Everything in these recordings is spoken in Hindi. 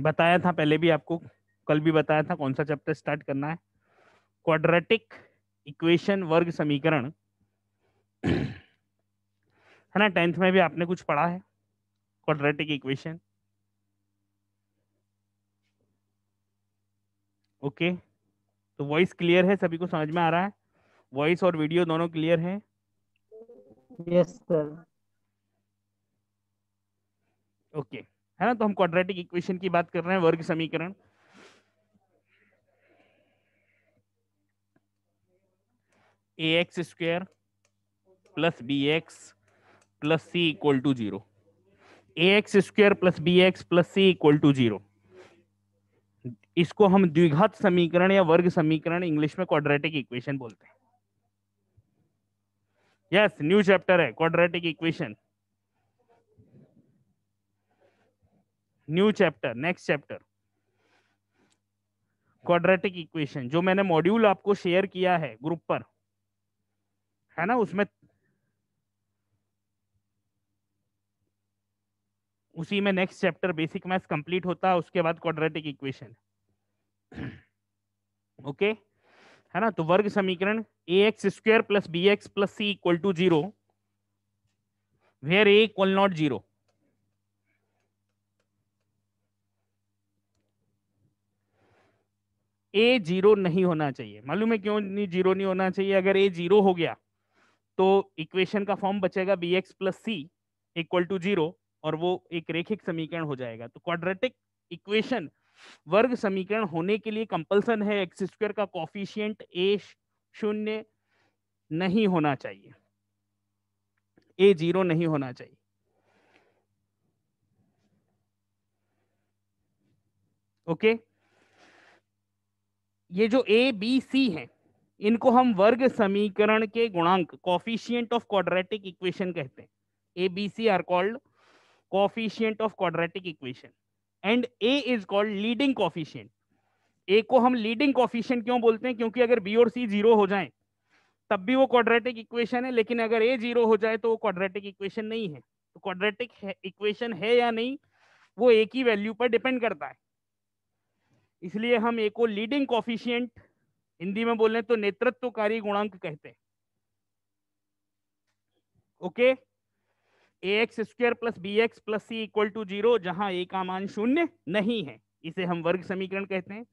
बताया था पहले भी आपको कल भी बताया था कौन सा चैप्टर स्टार्ट करना है क्वाड्रेटिक इक्वेशन वर्ग समीकरण है ना टेंथ में भी आपने कुछ पढ़ा है क्वाड्रेटिक इक्वेशन ओके तो वॉइस क्लियर है सभी को समझ में आ रहा है वॉइस और वीडियो दोनों क्लियर है यस सर ओके है ना तो हम क्वाड्रेटिक इक्वेशन की बात कर रहे हैं वर्ग समीकरण ए x square plus B x plus C equal to zero A x square plus B x plus C equal to zero इसको हम द्विघात समीकरण या वर्ग समीकरण इंग्लिश में क्वाड्रेटिक इक्वेशन बोलते हैं यस न्यू चैप्टर है quadratic equation new chapter next chapter quadratic equation जो मैंने मॉड्यूल आपको शेयर किया है ग्रुप पर है ना उसमें उसी में next chapter basic maths complete होता है उसके बाद क्वाड्रेटिक इक्वेशन ओके है ना तो वर्ग समीकरण ए x square plus B x plus C equal to zero where A equal not zero A zero नहीं होना चाहिए मालूम है क्यों नहीं जीरो नहीं होना चाहिए अगर ए जीरो हो गया तो इक्वेशन का फॉर्म बचेगा B x plus C equal to zero और वो एक रेखिक समीकरण हो जाएगा तो क्वाड्रेटिक इक्वेशन वर्ग समीकरण होने के लिए कंपल्सन है एक्स स्क्वायर का कॉफिशियंट ए शून्य नहीं होना चाहिए ए जीरो नहीं होना चाहिए ओके okay? ये जो ए बी सी है इनको हम वर्ग समीकरण के गुणांक कॉफिशियंट ऑफ क्वाड्रेटिक इक्वेशन कहते हैं A B C are called coefficient of quadratic equation and A is called leading coefficient A को हम लीडिंग कॉफिशियंट क्यों बोलते हैं क्योंकि अगर बी और सी जीरो हो जाए तब भी वो क्वाड्रेटिक इक्वेशन है लेकिन अगर ए जीरो हो जाए तो वो क्वाड्रेटिक इक्वेशन नहीं है तो क्वाड्रेटिक इक्वेशन है या नहीं वो ए की वैल्यू पर डिपेंड करता है इसलिए हम एक को लीडिंग कॉफिशियंट हिंदी में बोले तो नेतृत्वकारी गुणांक कहते हैं okay A x square plus B x plus C equal to zero जहां ए का मान शून्य नहीं है इसे हम वर्ग समीकरण कहते हैं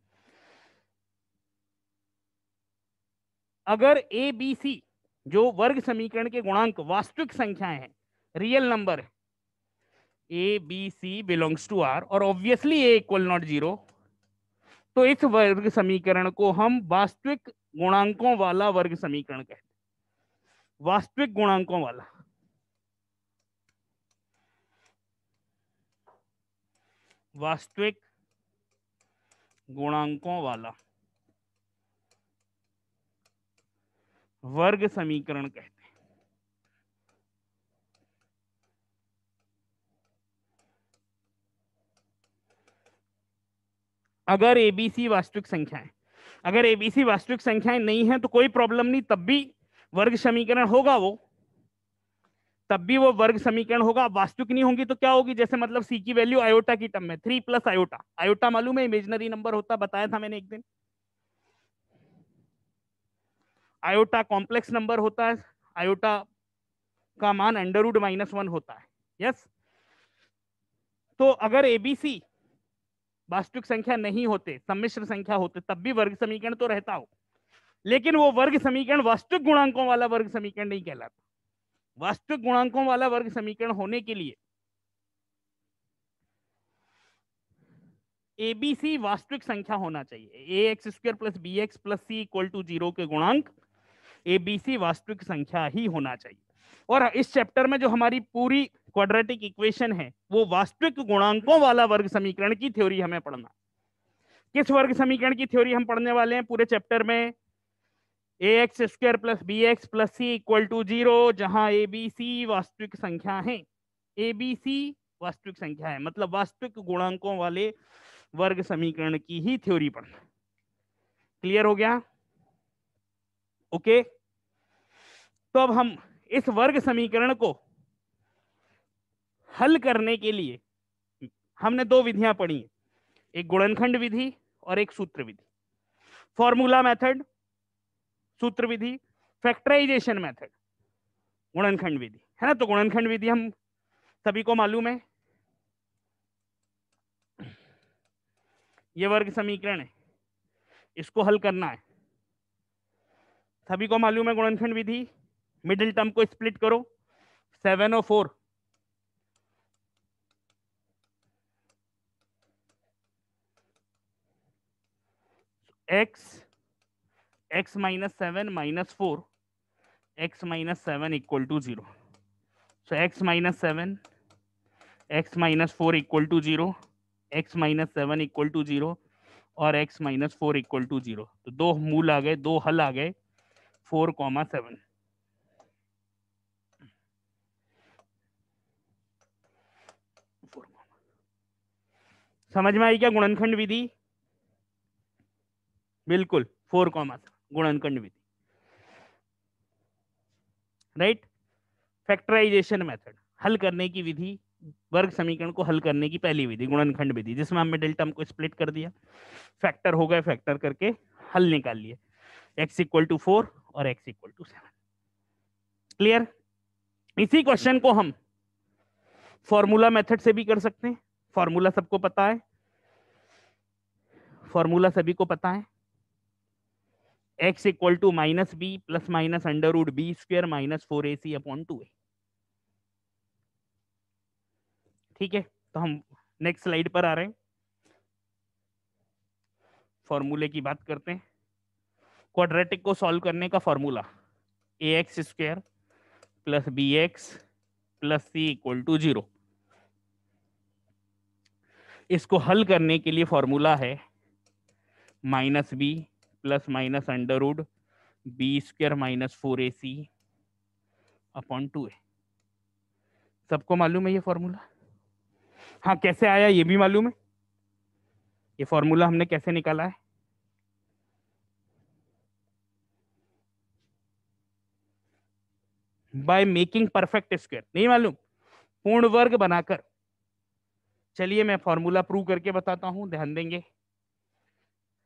अगर ए बी सी जो वर्ग समीकरण के गुणांक वास्तविक संख्याएं हैं real number A B C belongs to R और obviously A equal not zero तो इस वर्ग समीकरण को हम वास्तविक गुणांकों वाला वर्ग समीकरण कहते हैं वास्तविक गुणांकों वाला वास्तविक गुणांकों वाला वर्ग समीकरण कहते अगर एबीसी वास्तविक संख्या है अगर एबीसी वास्तविक संख्याएं नहीं है तो कोई प्रॉब्लम नहीं तब भी वर्ग समीकरण होगा वो तब भी वो वर्ग समीकरण होगा वास्तविक नहीं होगी तो क्या होगी जैसे मतलब सी की वैल्यू आयोटा की टर्म में थ्री प्लस आयोटा आयोटा मालूम है इमेजनरी नंबर होता बताया था मैंने एक दिन आयोटा कॉम्प्लेक्स नंबर होता है आयोटा का मान अंडरवुड माइनस वन होता है यस तो अगर एबीसी वास्तविक संख्या नहीं होते सम्मिश्र संख्या होते तब भी वर्ग समीकरण तो रहता हो लेकिन वो वर्ग समीकरण वास्तविक गुणांकों वाला वर्ग समीकरण नहीं कहलाता वास्तविक गुणांकों वाला वर्ग समीकरण होने के लिए एबीसी वास्तविक संख्या होना चाहिए A x square plus B x plus C equal to zero के गुणांक एबीसी वास्तविक संख्या ही होना चाहिए और इस चैप्टर में जो हमारी पूरी क्वाड्रेटिक इक्वेशन है वो वास्तविक गुणांकों वाला वर्ग समीकरण की थ्योरी हमें पढ़ना किस वर्ग समीकरण की थ्योरी हम पढ़ने वाले हैं पूरे चैप्टर में A x square plus B x plus C equal to zero जहां ए बी सी वास्तविक संख्या है ए बी सी वास्तविक संख्या है मतलब वास्तविक गुणांकों वाले वर्ग समीकरण की ही थ्योरी पढ़ना क्लियर हो गया ओके तो अब हम इस वर्ग समीकरण को हल करने के लिए हमने दो विधियां पढ़ी एक गुणनखंड विधि और एक सूत्र विधि फॉर्मूला मेथड सूत्र विधि फैक्टराइजेशन मेथड गुणनखंड विधि है ना तो गुणनखंड विधि हम सभी को मालूम है ये वर्ग समीकरण है इसको हल करना है सभी को मालूम है गुणनखंड विधि मिडिल टर्म को स्प्लिट करो सेवन और four X x minus seven minus four X minus seven equal to zero so X minus seven X minus four equal to zero X minus seven equal to zero और x minus four equal to zero तो दो मूल आ गए दो हल आ गए फोर कॉमा सेवन समझ में आई क्या गुणनखंड विधि बिल्कुल फोर कॉमा गुणनखंड विधि राइट फैक्टराइजेशन मेथड हल करने की विधि वर्ग समीकरण को हल करने की पहली विधि गुणनखंड विधि जिसमें हमने डेल्टा हमको को स्प्लिट कर दिया फैक्टर हो गए फैक्टर करके हल निकाल लिए एक्स इक्वल टू फोर और X equal to seven clear इसी क्वेश्चन को हम फॉर्मूला मेथड से भी कर सकते हैं फॉर्मूला सबको पता है फॉर्मूला सभी को पता है x equal to minus B plus minus under root B square minus four A C upon two ए ठीक है तो हम नेक्स्ट स्लाइड पर आ रहे हैं फॉर्मूले की बात करते हैं क्वाड्रेटिक को सॉल्व करने का formula A x square plus B x plus C equal to zero इसको हल करने के लिए फॉर्मूला है minus B plus minus under root B square minus four A C upon two A सबको मालूम है ये फॉर्मूला हाँ कैसे आया ये भी मालूम है ये फॉर्मूला हमने कैसे निकाला है बाय मेकिंग परफेक्ट स्क्वेयर नहीं मालूम पूर्ण वर्ग बनाकर चलिए मैं फॉर्मूला प्रूव करके बताता हूँ ध्यान देंगे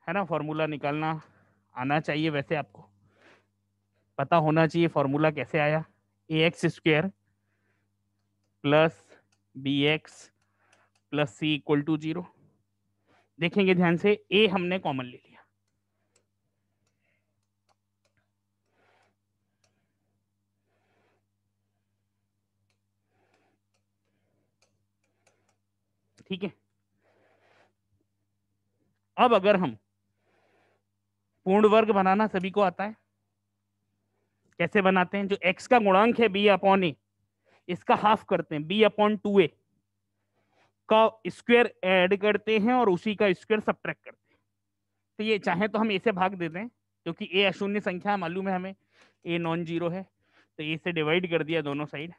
है ना फॉर्मूला निकालना आना चाहिए वैसे आपको पता होना चाहिए फॉर्मूला कैसे आया A x square plus B x plus C equal to zero देखेंगे ध्यान से ए हमने कॉमन ले लिया ठीक है अब अगर हम पूर्ण वर्ग बनाना सभी को आता है कैसे बनाते हैं जो x का गुणांक है b अपॉन ए इसका हाफ करते हैं b अपॉन टू ए का स्क्वायर ऐड करते हैं और उसी का स्क्वायर सब्ट्रैक्ट करते हैं तो ये चाहे तो हम ए से भाग देते हैं क्योंकि ए अशून्य संख्या मालूम है हमें ए नॉन जीरो है तो ए से डिवाइड कर दिया दोनों साइड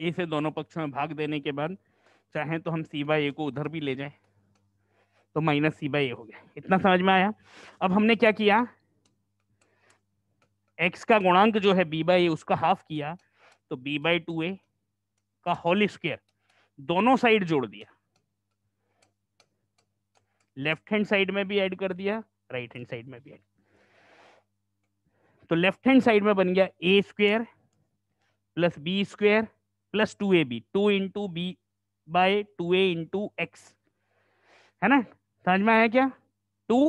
ए से दोनों पक्षों में भाग देने के बाद चाहे तो हम सी बाई ए को उधर भी ले जाए तो माइनस सी बाई ए हो गया इतना समझ में आया अब हमने क्या किया एक्स का गुणांक जो है बी बाई ए उसका हाफ किया तो बी बाई टू ए का होल स्क्वेयर दोनों साइड जोड़ दिया लेफ्ट हैंड साइड में भी ऐड कर दिया राइट हैंड साइड में भी ऐड तो लेफ्ट हैंड साइड में बन गया A square plus B square plus two A B two into B by two A into X है ना समझ में आया क्या टू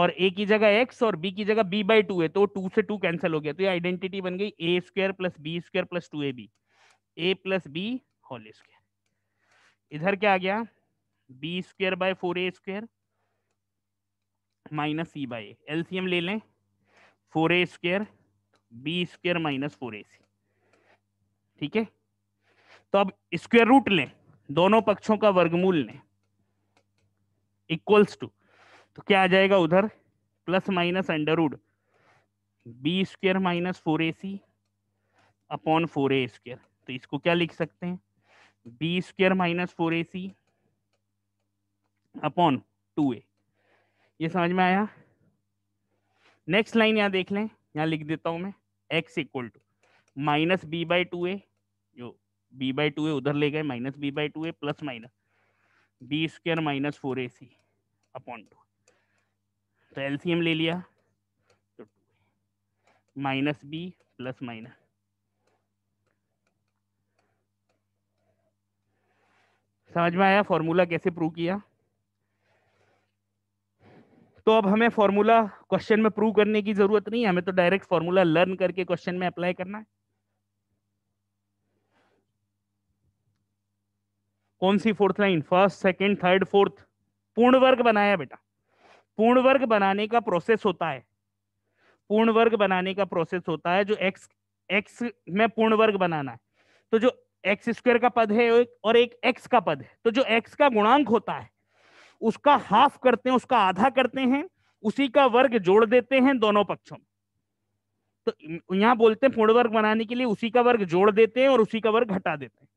और ए की जगह एक्स और बी की जगह बी बाई टू है तो टू से टू कैंसिल हो गया तो ये आइडेंटिटी बन गई A square plus B square plus two A B A plus B whole square इधर क्या आ गया B square by four A square minus C by LCM ले लें four A square B square minus four A C ठीक है तो अब स्क्वेयर रूट लें दोनों पक्षों का वर्गमूल लें इक्वल्स टू तो क्या आ जाएगा उधर plus minus under root B square minus four ए सी अपॉन फोर ए स्क्वेयर तो इसको क्या लिख सकते हैं B square minus four A C upon two A ये समझ में आया नेक्स्ट लाइन यहां देख लें यहां लिख देता हूं मैं X equal to minus B by two A जो बी बाई टू ए उधर ले गए minus B by two A plus minus B square minus four A C upon two तो एलसीएम ले लिया तो माइनस बी प्लस माइनस समझ में आया फॉर्मूला कैसे प्रूव किया तो अब हमें फॉर्मूला क्वेश्चन में प्रूव करने की जरूरत नहीं है हमें तो डायरेक्ट फॉर्मूला लर्न करके क्वेश्चन में अप्लाई करना है कौन सी fourth line first second third fourth पूर्ण वर्ग बनाया बेटा पूर्ण वर्ग बनाने का प्रोसेस होता है पूर्ण वर्ग बनाने का प्रोसेस होता है जो एक्स एक्स में पूर्ण वर्ग बनाना है तो जो एक्स स्क्वेयर का पद है और एक एक्स का पद है तो जो एक्स का गुणांक होता है उसका हाफ करते हैं उसका आधा करते हैं उसी का वर्ग जोड़ देते हैं दोनों पक्षों में तो यहां बोलते हैं पूर्ण वर्ग बनाने के लिए उसी का वर्ग जोड़ देते हैं और उसी का वर्ग घटा देते हैं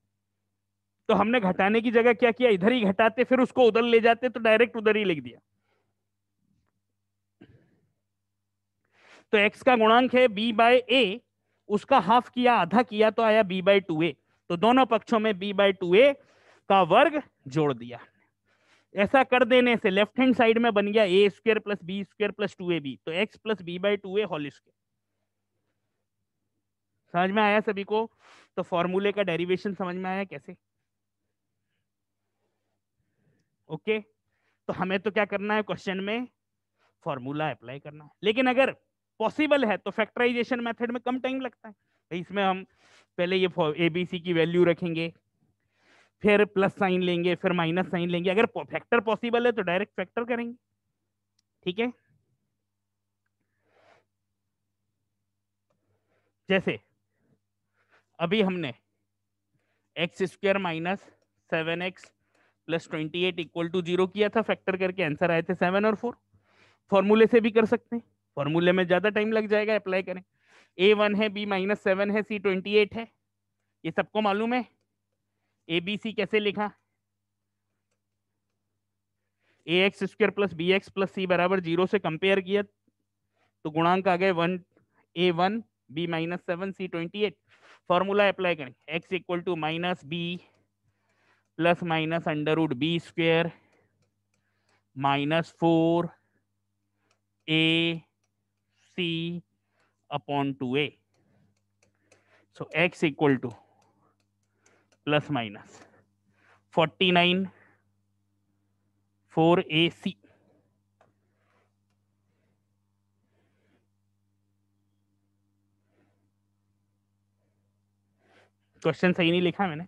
तो हमने घटाने की जगह क्या किया इधर ही घटाते फिर उसको उधर ले जाते तो डायरेक्ट उधर ही लिख दिया तो एक्स का गुणांक है बी बाय ए उसका हाफ किया आधा किया तो आया बी बाय टू ए तो दोनों पक्षों में बी बाय टू ए का वर्ग जोड़ दिया ऐसा कर देने से लेफ्ट हैंड साइड में बन गया A square plus B square plus two A B तो x plus B by two A whole square समझ में आया सभी को तो फॉर्मूले का डेरिवेशन समझ में आया कैसे ओके तो हमें तो क्या करना है क्वेश्चन में फॉर्मूला अप्लाई करना है लेकिन अगर पॉसिबल है तो फैक्टराइजेशन मेथड में कम टाइम लगता है इसमें हम पहले ये ए बी सी की वैल्यू रखेंगे फिर प्लस साइन लेंगे फिर माइनस साइन लेंगे अगर फैक्टर पॉसिबल है तो डायरेक्ट फैक्टर करेंगे ठीक है जैसे अभी हमने X square minus seven X plus twenty eight equal to zero किया था फैक्टर करके आंसर आए थे सेवन और फोर फॉर्मूले से भी कर सकते हैं फॉर्मूले में ज्यादा टाइम लग जाएगा अप्लाई करें ए वन है बी माइनस सेवन है सी ट्वेंटी एट है ये सबको मालूम है ए बी सी कैसे लिखा A x square plus B x plus C बराबर जीरो से कंपेयर किया तो गुणांक आ गए one A one B minus seven C twenty eight formula apply करें X equal to minus B plus minus under root B square minus four A C upon two A so X equal to plus minus forty nine four A C question सही नहीं लिखा मैंने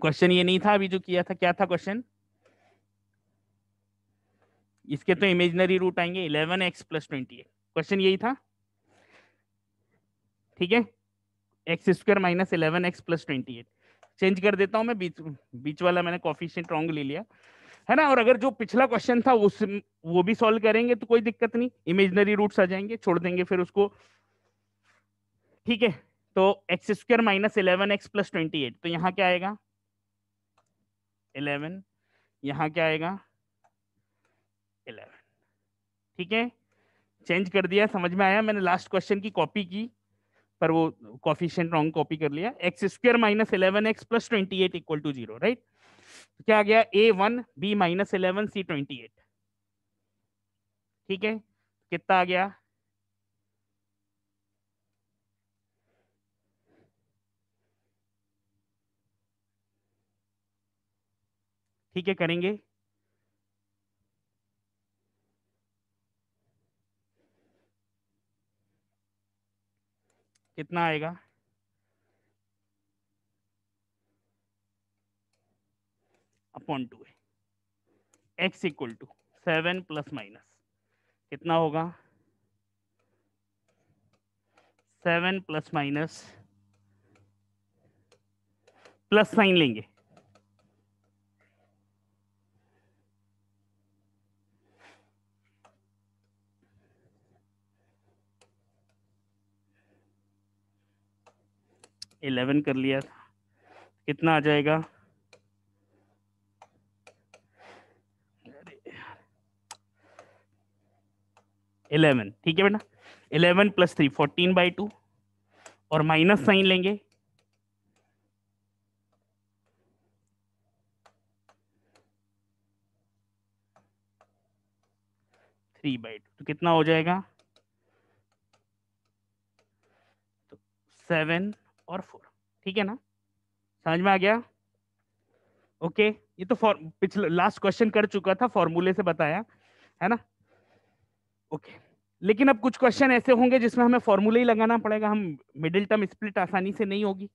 क्वेश्चन ये नहीं था अभी जो किया था क्या था क्वेश्चन इसके तो इमेजनरी रूट आएंगे eleven x plus twenty eight question यही था ठीक है x square minus eleven x plus twenty eight change कर देता हूं मैं बीच बीच वाला मैंने कॉफिशियंट रॉन्ग ले लिया है ना और अगर जो पिछला क्वेश्चन था उस वो भी सॉल्व करेंगे तो कोई दिक्कत नहीं इमेजनरी रूट आ जाएंगे छोड़ देंगे फिर उसको ठीक है तो x square minus eleven x plus twenty eight तो यहाँ क्या आएगा इलेवन यहाँ क्या आएगा इलेवन ठीक है चेंज कर दिया समझ में आया मैंने लास्ट क्वेश्चन की कॉपी की पर वो कॉफिशियंट रॉन्ग कॉपी कर लिया x square minus eleven x plus twenty eight equal to zero right क्या आ गया a one B minus eleven c twenty eight ठीक है कितना आ गया ठीक है करेंगे कितना आएगा अपॉन टू है x equal to seven plus minus कितना होगा seven plus minus plus sign लेंगे इलेवन कर लिया था कितना आ जाएगा इलेवन ठीक है बेटा eleven plus three fourteen by two और माइनस साइन लेंगे थ्री बाई टू तो कितना हो जाएगा तो सेवन और फोर ठीक है ना समझ में आ गया ओके ये तो फॉर पिछले लास्ट क्वेश्चन कर चुका था फॉर्मूले से बताया है ना ओके लेकिन अब कुछ क्वेश्चन ऐसे होंगे जिसमें हमें फॉर्मूले ही लगाना पड़ेगा हम मिडिल टर्म स्प्लिट आसानी से नहीं होगी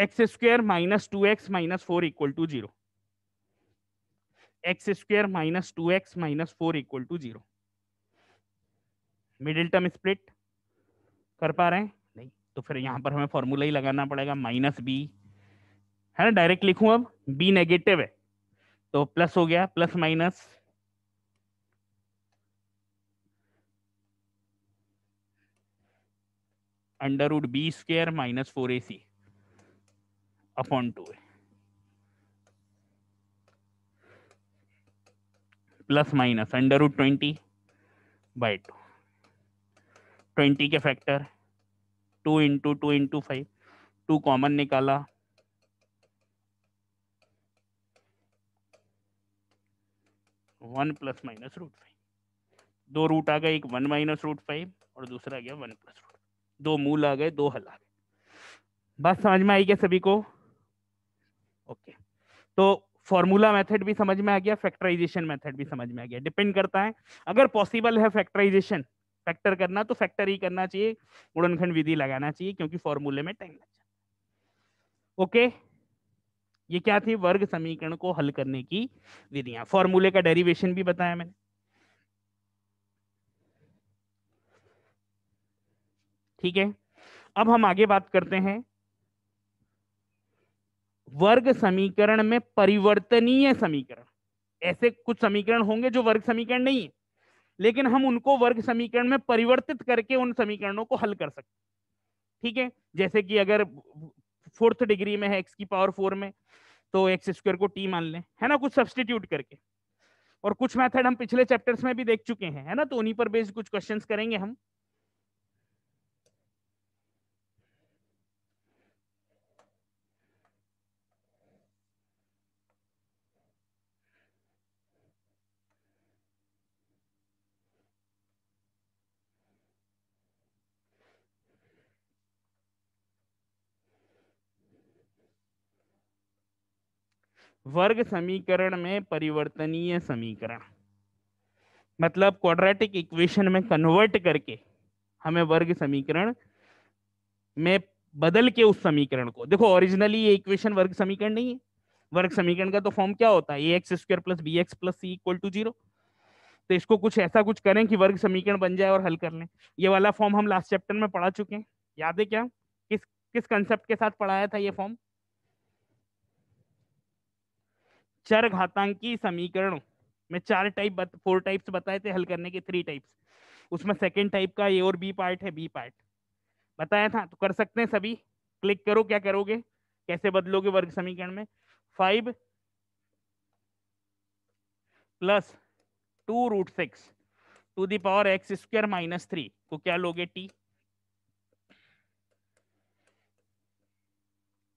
x square minus two x minus four equal to zero x square minus two x minus four equal to zero middle term split कर पा रहे हैं नहीं तो फिर यहां पर हमें फॉर्मूला ही लगाना पड़ेगा माइनस बी है ना डायरेक्ट लिखूं अब बी नेगेटिव है तो प्लस हो गया plus minus under root B square minus four ए सी अपॉन टू है plus minus under root twenty by two twenty के factor two into two into five two common निकाला one plus minus root five दो रूट आ गए एक वन माइनस रूट फाइव और दूसरा आ गया वन प्लस रूट दो मूल आ गए दो हल आ गए बस समझ में आई क्या सभी को ओके तो फॉर्मूला मेथड भी समझ में आ गया फैक्टराइजेशन मेथड भी समझ में आ गया डिपेंड करता है अगर पॉसिबल है फैक्टराइजेशन फैक्टर करना तो फैक्टर ही करना चाहिए गुणनखंड विधि लगाना चाहिए क्योंकि फॉर्मूले में टाइम लग जाता ओके ये क्या थी वर्ग समीकरण को हल करने की विधियां फॉर्मूले का डेरिवेशन भी बताया मैंने ठीक है अब हम आगे बात करते हैं वर्ग समीकरण में परिवर्तनीय समीकरण ऐसे कुछ समीकरण होंगे जो वर्ग समीकरण नहीं है लेकिन हम उनको वर्ग समीकरण में परिवर्तित करके उन समीकरणों को हल कर सकते ठीक है जैसे कि अगर फोर्थ डिग्री में है एक्स की पावर फोर में तो एक्स स्क्वायर को टी मान लें है ना कुछ सब्सटीट्यूट करके और कुछ मेथड हम पिछले चैप्टर्स में भी देख चुके हैं है ना तो उन्हीं पर बेस्ड कुछ क्वेश्चंस करेंगे हम वर्ग समीकरण में परिवर्तनीय समीकरण मतलब क्वाड्रेटिक इक्वेशन में कन्वर्ट करके हमें वर्ग समीकरण में बदल के उस समीकरण को देखो ओरिजिनली ये इक्वेशन वर्ग समीकरण नहीं है वर्ग समीकरण का तो फॉर्म क्या होता है a x square plus B x plus C equal to zero तो इसको कुछ ऐसा कुछ करें कि वर्ग समीकरण बन जाए और हल कर लें ये वाला फॉर्म हम लास्ट चैप्टर में पढ़ा चुके हैं याद है क्या किस किस कंसेप्ट के साथ पढ़ाया था ये फॉर्म चर घातांकी समीकरण में चार टाइप बत, फोर टाइप्स बताए थे हल करने के थ्री टाइप्स उसमें सेकेंड टाइप का ए और बी पार्ट है बी पार्ट बताया था तो कर सकते हैं सभी क्लिक करो क्या करोगे कैसे बदलोगे वर्ग समीकरण में five plus two root six to the power x square minus three को क्या लोगे टी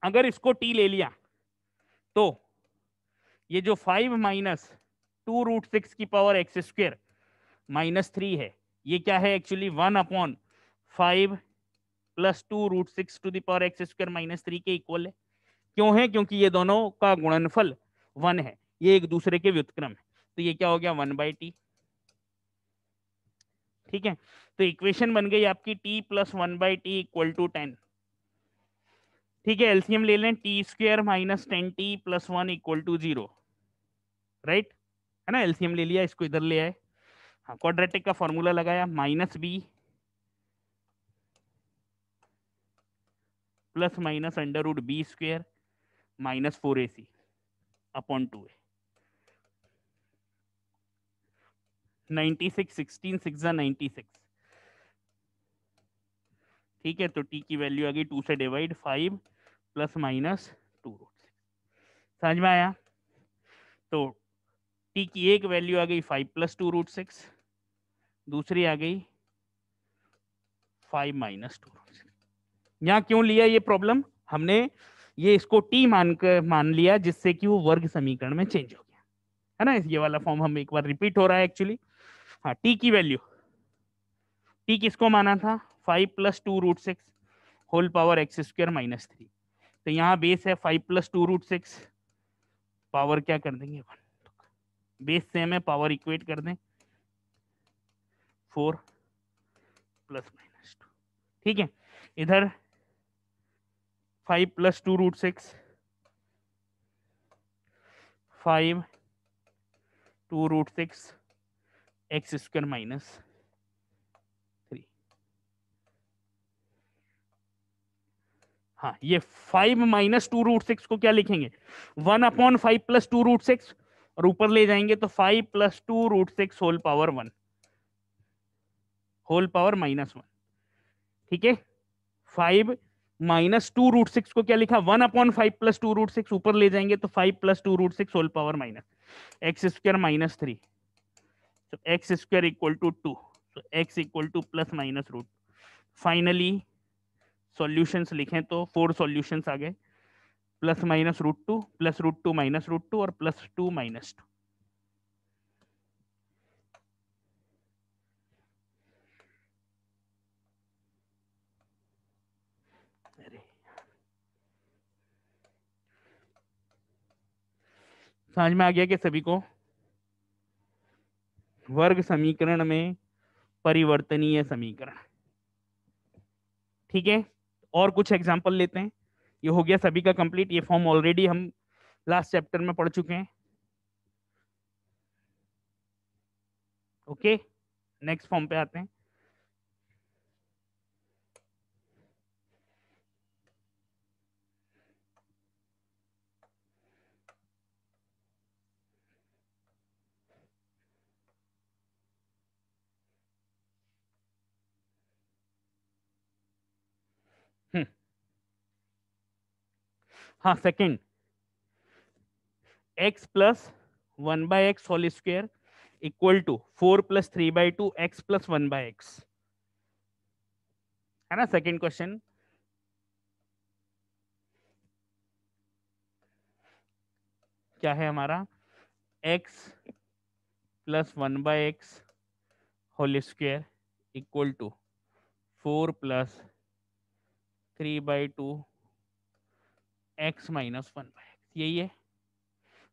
अगर इसको टी ले लिया तो ये जो five minus two root six की power x square minus three है ये क्या है actually one upon five plus two root six to the power x square minus three के इक्वल है क्यों है क्योंकि ये दोनों का गुणनफल वन है ये एक दूसरे के व्युतक्रम है तो ये क्या हो गया वन बाई टी ठीक है तो इक्वेशन बन गई आपकी t plus one by t equal to ten ठीक है एल्सियम ले लें t square minus ten t plus one equal to zero right है ना एलसीएम ले लिया इसको इधर ले आए हाँ क्वाड्रेटिक का फॉर्मूला लगाया minus B plus minus under root B square minus four A C upon two a ninety six sixteen six ninety six ठीक है तो टी की वैल्यू आ गई टू से divide five plus minus two root समझ में आया तो टी की एक वैल्यू आ गई five plus two root six दूसरी आ गई five minus two root six यहाँ क्यों लिया ये प्रॉब्लम हमने ये इसको टी मान कर मान लिया जिससे कि वो वर्ग समीकरण में चेंज हो गया है ना ये वाला फॉर्म हम एक बार रिपीट हो रहा है एक्चुअली हाँ टी की वैल्यू टी किसको माना था five plus two root six whole power x square minus three तो यहाँ बेस है five plus two root six power क्या कर देंगे वन बेस सेम है पावर इक्वेट कर दें फोर प्लस माइनस टू ठीक है इधर five plus two root six five two root six x square minus three हाँ ये five minus two root six को क्या लिखेंगे one upon five plus two root six और ऊपर ले जाएंगे तो five plus two root six whole power one whole power minus one ठीक है five minus two root six को क्या लिखा one upon five plus two root six ऊपर ले जाएंगे तो five plus two root six whole power minus x square minus three तो x square equal to two तो x equal to plus minus root finally solutions लिखें तो फोर सॉल्यूशंस आ गए plus minus root two plus root two minus root two और प्लस टू माइनस टू समझ में आ गया कि सभी को वर्ग समीकरण में परिवर्तनीय समीकरण ठीक है और कुछ एग्जाम्पल लेते हैं ये हो गया सभी का कंप्लीट ये फॉर्म ऑलरेडी हम लास्ट चैप्टर में पढ़ चुके हैं ओके नेक्स्ट फॉर्म पे आते हैं हाँ second x plus one by x whole square equal to four plus three by two x plus one by x है ना सेकेंड क्वेश्चन क्या है हमारा x plus one by x whole square equal to four plus three by two x minus one by x यही है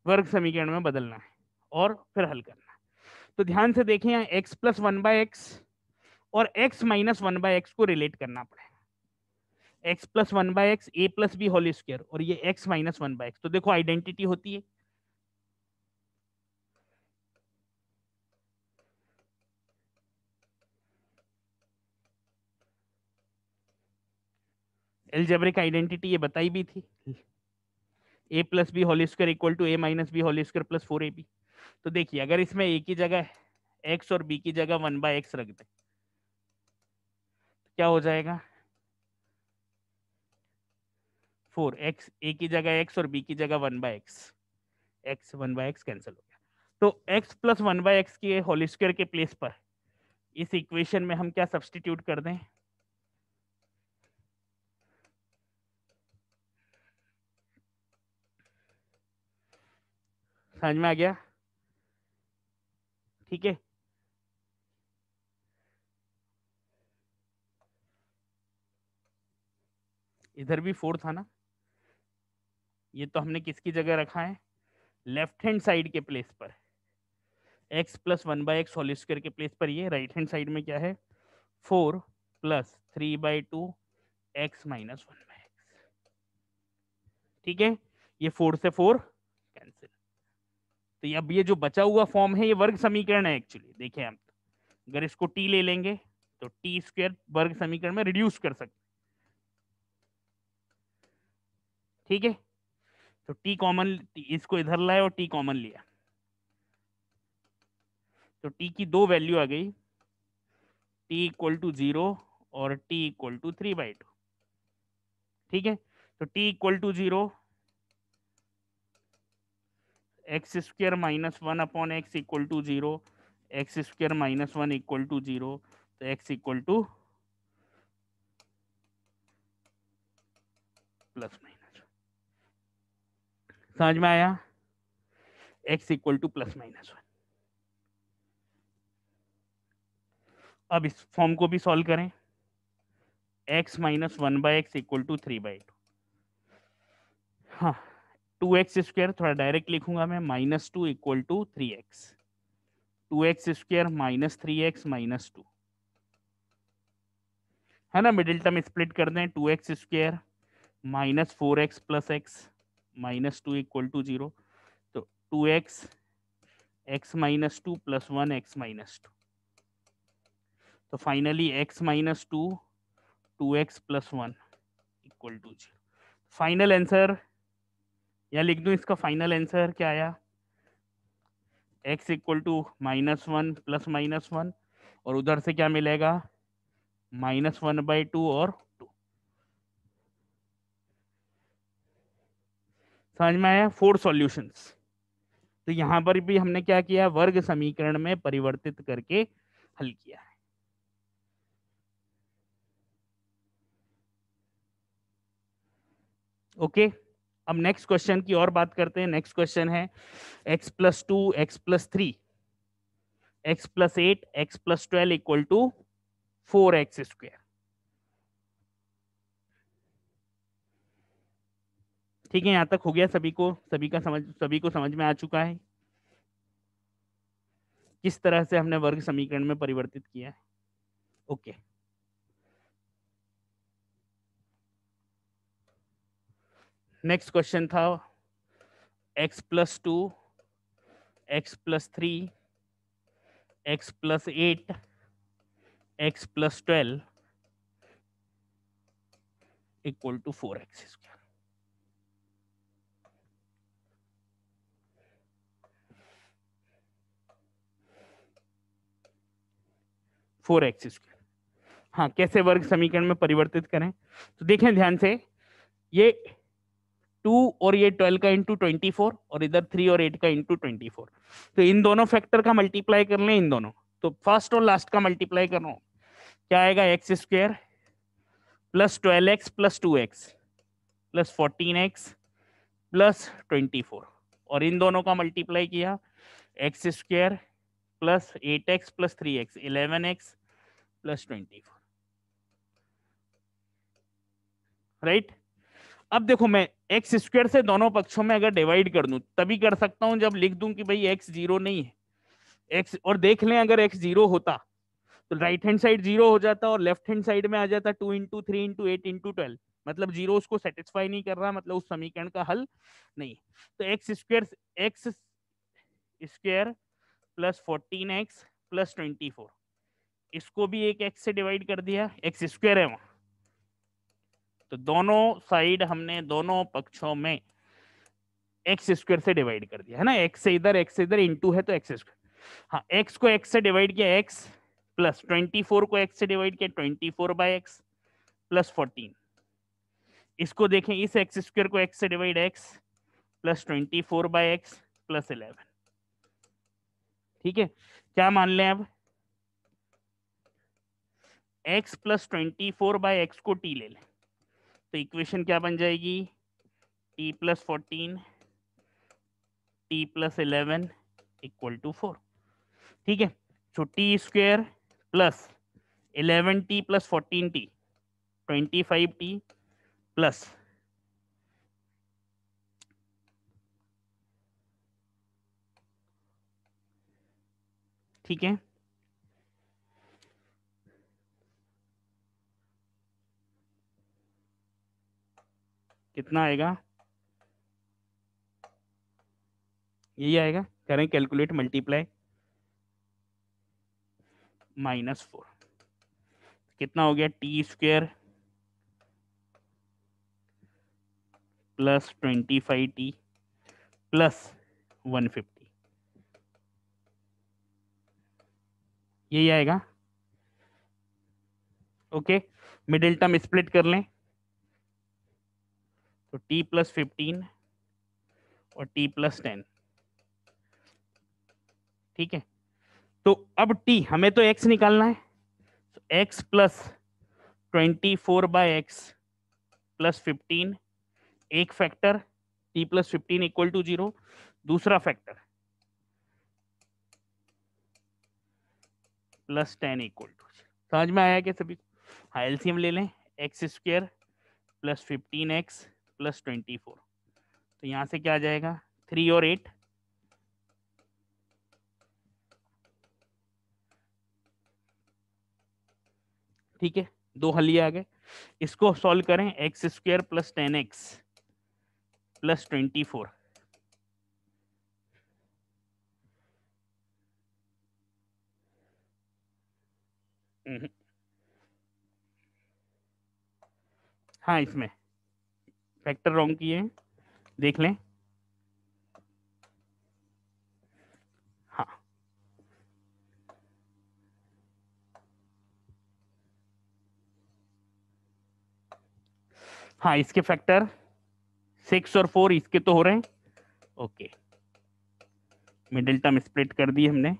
वर्ग समीकरण में बदलना है और फिर हल करना है तो ध्यान से देखें यहाँ x plus one by x और x minus one by x को रिलेट करना पड़ेगा x plus one by x a plus B whole square और ये x minus one by x तो देखो आइडेंटिटी होती है एल्जेब्रिक आइडेंटिटी ये बताई भी थी a plus b whole square equal to a minus b whole square plus four a B तो देखिए अगर इसमें ए की जगह एक्स और बी की जगह वन बाय एक्स रख दे तो क्या हो जाएगा फोर एक्स ए की जगह एक्स और बी की जगह one by x x one by x cancel हो गया तो x plus one by x के होली स्क्वायर के प्लेस पर इस इक्वेशन में हम क्या सब्सटीट्यूट कर दें समझ में आ गया ठीक है इधर भी फोर था ना ये तो हमने किसकी जगह रखा है लेफ्ट हैंड साइड के प्लेस पर x plus one by x whole square के प्लेस पर ये राइट हैंड साइड में क्या है four plus three by two x minus one by x ठीक है ये फोर से फोर तो अब ये जो बचा हुआ फॉर्म है ये वर्ग समीकरण है एक्चुअली देखिए हम अगर इसको टी ले लेंगे तो टी स्क्वेयर वर्ग समीकरण में रिड्यूस कर सकते ठीक है तो टी कॉमन इसको इधर लाए और टी कॉमन लिया तो टी की दो वैल्यू आ गई टी इक्वल टू जीरो और t equal to three by two ठीक है तो t equal to zero x square minus one upon x equal to zero x square minus one equal to zero तो x equal to plus minus समझ में आया x equal to plus minus one अब इस फॉर्म को भी सॉल्व करें x minus one by x equal to three by to हाँ टू एक्स स्क्वेयर थोड़ा डायरेक्ट लिखूंगा मैं minus two equal to three x two x square minus three x minus two है ना मिडिल टर्म स्प्लिट कर दें two x square minus four x plus x minus two equal to zero तो two x x minus two plus one x minus two तो finally x minus two two x plus one equal to zero final answer या लिख दू इसका फाइनल आंसर क्या आया x equal to minus one plus minus one और उधर से क्या मिलेगा माइनस वन बाई टू और टू समझ में आया फोर सॉल्यूशंस तो यहां पर भी हमने क्या किया वर्ग समीकरण में परिवर्तित करके हल किया है ओके okay? अब नेक्स्ट क्वेश्चन की और बात करते हैं नेक्स्ट क्वेश्चन है x plus two x plus three x plus eight x plus twelve equal to four x square ठीक है यहां तक हो गया सभी को सभी का समझ सभी को समझ में आ चुका है किस तरह से हमने वर्ग समीकरण में परिवर्तित किया है ओके okay. नेक्स्ट क्वेश्चन था x plus two x plus three x plus eight x plus twelve equal to four x square four x square हाँ कैसे वर्ग समीकरण में परिवर्तित करें तो देखें ध्यान से ये टू और ये ट्वेल्व का इंटू ट्वेंटी फोर और इधर थ्री और एट का इंटू ट्वेंटी फोर तो इन दोनों फैक्टर का मल्टीप्लाई कर लें इन दोनों तो फर्स्ट और लास्ट का मल्टीप्लाई कर रहा क्या आएगा x square plus twelve x plus two x plus fourteen x plus twenty four और इन दोनों का मल्टीप्लाई किया x square plus eight x plus three x eleven x plus twenty four right अब देखो मैं एक्स स्क्वेयर से दोनों पक्षों में अगर डिवाइड कर दूं तभी कर सकता हूं जब लिख दूं कि भाई एक्स जीरो नहीं है एक्स और देख लें अगर एक्स जीरो होता तो राइट हैंड साइड जीरो हो जाता और लेफ्ट हैंड साइड में आ जाता two into three into eight into twelve मतलब जीरो उसको सेटिस्फाई नहीं कर रहा मतलब उस समीकरण का हल नहीं तो x square x square plus fourteen x plus twenty four इसको भी एक एक्स से डिवाइड कर दिया एक्स स्क्वेयर है वहां तो दोनों साइड हमने दोनों पक्षों में एक्स स्क्वायर से डिवाइड कर दिया है ना एक्स से इधर एक्स से इधर इंटू है तो एक्स स्क्वायर हाँ एक्स को एक्स से डिवाइड किया एक्स प्लस ट्वेंटी फोर को एक्स से डिवाइड किया twenty four by x plus fourteen इसको देखें इस एक्स स्क्वायर को एक्स से divide x plus twenty four by x plus eleven ठीक है क्या मान लें अब x plus twenty four by x को टी ले लें तो इक्वेशन क्या बन जाएगी t plus fourteen T plus eleven equal to four ठीक है so t square plus eleven t plus fourteen t twenty five t plus ठीक है कितना आएगा यही आएगा करें कैलकुलेट मल्टीप्लाई माइनस फोर कितना हो गया t square plus twenty five t plus one fifty यही आएगा ओके मिडिल टर्म स्प्लिट कर लें तो t प्लस फिफ्टीन और t प्लस टेन ठीक है तो अब t हमें तो x निकालना है तो x plus twenty four by x plus fifteen एक factor t plus fifteen equal to zero दूसरा factor plus ten equal to समझ में आया क्या सभी हाँ एल्सियम ले लें x square plus fifteen x plus twenty four तो यहाँ से क्या आ जाएगा थ्री और एट ठीक है दो हलिए आ गए इसको सॉल्व करें x square plus ten x plus twenty four हाँ इसमें फैक्टर रॉन्ग किए हैं देख लें हाँ हाँ इसके फैक्टर सिक्स और फोर इसके तो हो रहे हैं ओके मिडिल टर्म स्प्लिट कर दी हमने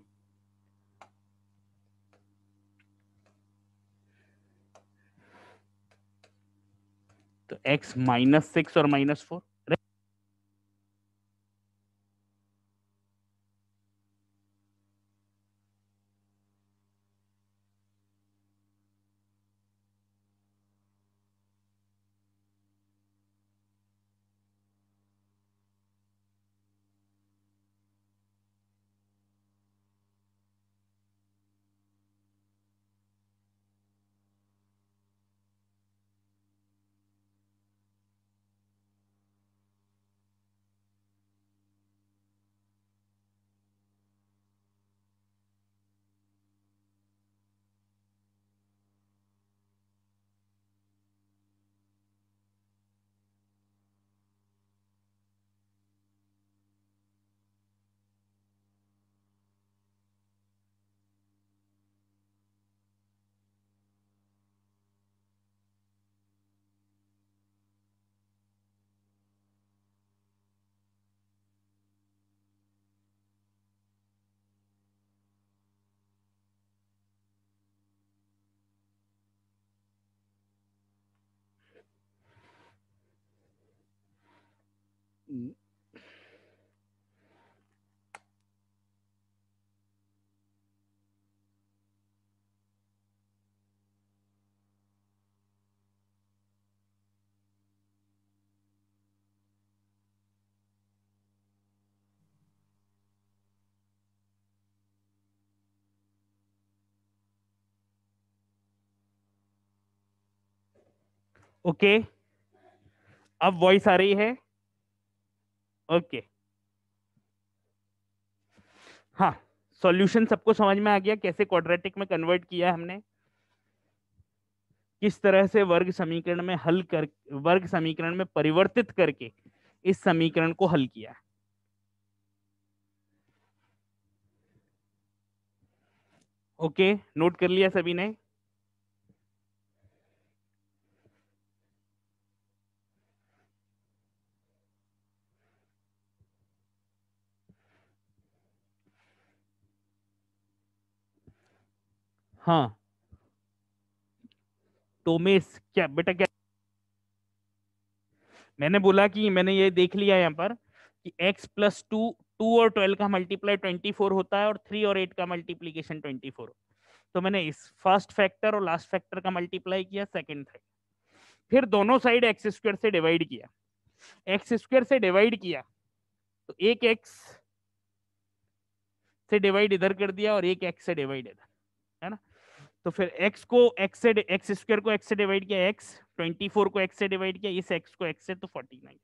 एक्स माइनस सिक्स और माइनस फोर ओके okay. अब वॉइस आ रही है ओके हाँ सॉल्यूशन सबको समझ में आ गया कैसे क्वाड्रेटिक में कन्वर्ट किया हमने किस तरह से वर्ग समीकरण में हल कर वर्ग समीकरण में परिवर्तित करके इस समीकरण को हल किया ओके नोट कर लिया सभी ने हाँ टोमेस क्या बेटा क्या मैंने बोला कि मैंने ये देख लिया यहाँ पर कि x प्लस टू टू और ट्वेल्व का मल्टीप्लाई ट्वेंटी फोर होता है और थ्री और एट का मल्टीप्लीकेशन ट्वेंटी फोर तो मैंने इस फर्स्ट फैक्टर और लास्ट फैक्टर का मल्टीप्लाई किया सेकेंड साइड फिर दोनों साइड एक्स स्क्वायर से डिवाइड किया एक्स स्क्वायर से डिवाइड किया तो एक एक्स से डिवाइड इधर कर दिया और एक एक्स से डिवाइड इधर तो फिर x को x से x स्क्वायर को x से डिवाइड किया x 24 को x से डिवाइड किया इस x को x से तो 49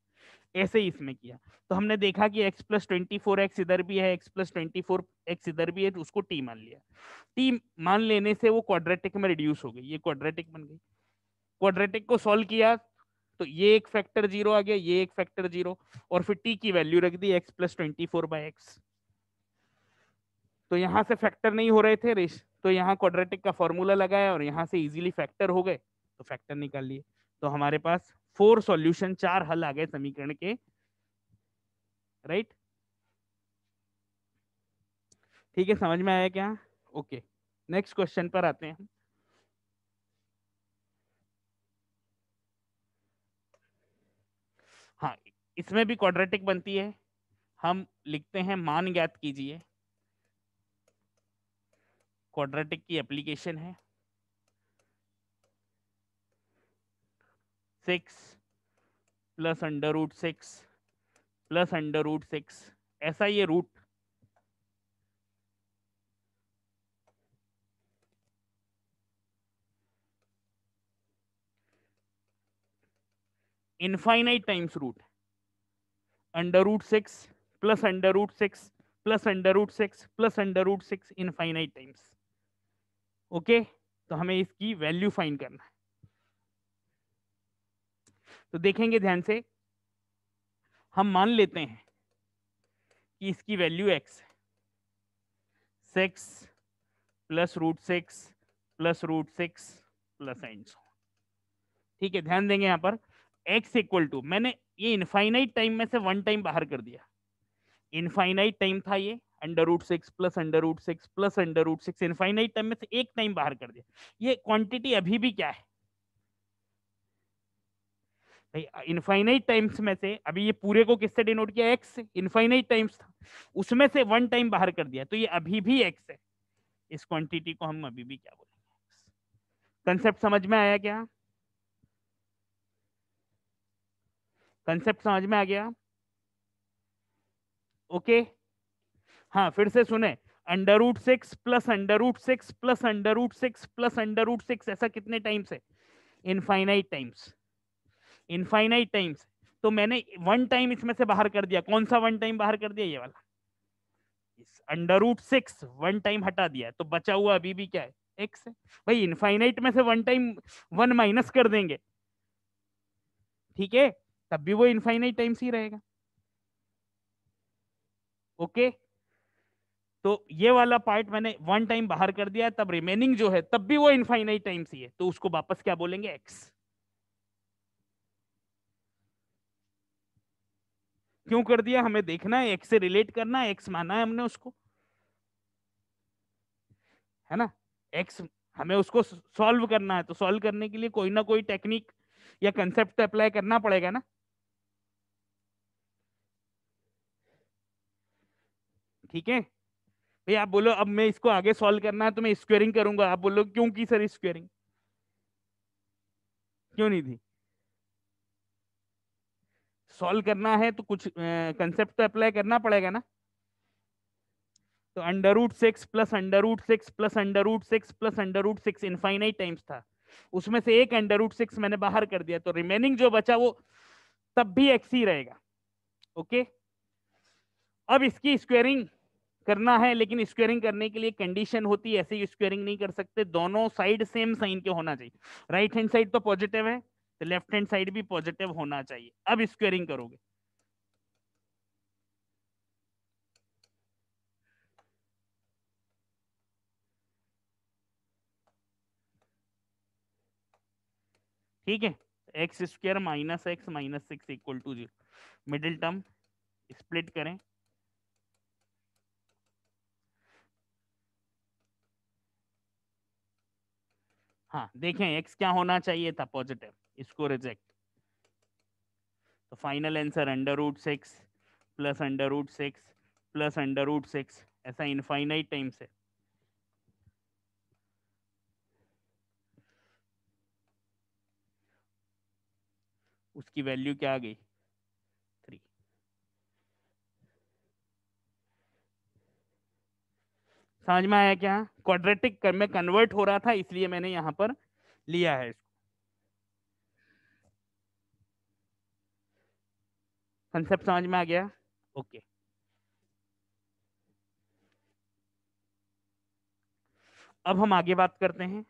ऐसे ही इसमें किया तो हमने देखा कि x प्लस ट्वेंटी इधर भी है x प्लस ट्वेंटी इधर भी है तो उसको t मान लिया t मान लेने से वो क्वाड्रेटिक में रिड्यूस हो गई ये क्वाड्रेटिक बन गई क्वाड्रेटिक को सॉल्व किया तो ये एक फैक्टर जीरो आ गया ये एक फैक्टर जीरो और फिर टी की वैल्यू रख दी x plus twenty four by x तो यहां से फैक्टर नहीं हो रहे थे रेश तो यहाँ क्वाड्रेटिक का फॉर्मूला लगाया और यहाँ से इजीली फैक्टर हो गए तो फैक्टर निकाल लिए तो हमारे पास फोर सॉल्यूशन चार हल आ गए समीकरण के राइट ठीक है समझ में आया क्या ओके नेक्स्ट क्वेश्चन पर आते हैं हाँ इसमें भी क्वाड्रेटिक बनती है हम लिखते हैं मान ज्ञात कीजिए क्वाड्रेटिक की एप्लीकेशन है six plus under root six plus under root six ऐसा ये root infinite times root under root six plus under root six plus under root six plus under root six infinite times okay तो हमें इसकी वैल्यू फाइंड करना है तो देखेंगे ध्यान से हम मान लेते हैं कि इसकी वैल्यू एक्स है six plus root six plus root six plus and ठीक है ध्यान देंगे यहां पर एक्स इक्वल टू मैंने ये इनफाइनाइट टाइम में से वन टाइम बाहर कर दिया इनफाइनाइट टाइम था ये under root six plus under root six plus under root six infinite time में से एक टाइम बाहर कर दिया ये क्वांटिटी अभी भी क्या है भाई इनफाइनाइट टाइम्स में से अभी ये पूरे को किससे डिनोट किया एक्स से इनफाइनाइट टाइम्स था उसमें से वन टाइम बाहर कर दिया तो ये अभी भी एक्स है इस क्वांटिटी को हम अभी भी क्या बोलेंगे कंसेप्ट समझ में आया क्या कंसेप्ट समझ में आ गया ओके okay. हाँ फिर से सुने under root six plus under root six plus under root six plus under root six ऐसा कितने टाइम्स है इनफाइनाइट टाइम्स इनफाइनाइट टाइम्स तो मैंने वन टाइम इसमें से बाहर कर दिया कौन सा वन टाइम बाहर कर दिया ये वाला under root six one time हटा दिया तो बचा हुआ अभी भी क्या है एक्स है भाई इनफाइनाइट में से वन टाइम वन माइनस कर देंगे ठीक है तब भी वो इनफाइनाइट टाइम्स ही रहेगा ओके okay? तो ये वाला पार्ट मैंने वन टाइम बाहर कर दिया तब रिमेनिंग जो है तब भी वो इनफाइनाइट टाइम ही है तो उसको वापस क्या बोलेंगे एक्स क्यों कर दिया हमें देखना है एक्स से रिलेट करना है एक्स माना है हमने उसको है ना एक्स हमें उसको सॉल्व करना है तो सॉल्व करने के लिए कोई ना कोई टेक्निक या कंसेप्ट अप्लाई करना पड़ेगा ना ठीक है भैया आप बोलो अब मैं इसको आगे सॉल्व करना है तो मैं स्क्वेयरिंग करूंगा आप बोलो क्यों की सर स्क्वेयरिंग क्यों नहीं थी सॉल्व करना है तो कुछ कंसेप्ट तो अप्लाई करना पड़ेगा ना तो under root six plus under root six plus under root six plus under root six infinite times था उसमें से एक अंडर रूट सिक्स मैंने बाहर कर दिया तो रिमेनिंग जो बचा वो तब भी एक्स ही रहेगा ओके अब इसकी स्क्वेयरिंग करना है लेकिन स्क्वेयरिंग करने के लिए कंडीशन होती है ऐसे ही स्क्वेयरिंग नहीं कर सकते दोनों साइड सेम साइन के होना चाहिए राइट हैंड साइड तो पॉजिटिव है तो लेफ्ट हैंड साइड भी पॉजिटिव होना चाहिए अब स्क्वेयरिंग करोगे ठीक है x square minus x minus six equal to zero middle term split करें हाँ देखें एक्स क्या होना चाहिए था पॉजिटिव इसको रिजेक्ट तो final answer under root six plus under root six plus under root six ऐसा इनफाइनाइट टाइम्स है उसकी वैल्यू क्या आ गई समझ में आया क्या क्वाड्रेटिक में कन्वर्ट हो रहा था इसलिए मैंने यहाँ पर लिया है इसको कंसेप्ट समझ में आ गया ओके अब हम आगे बात करते हैं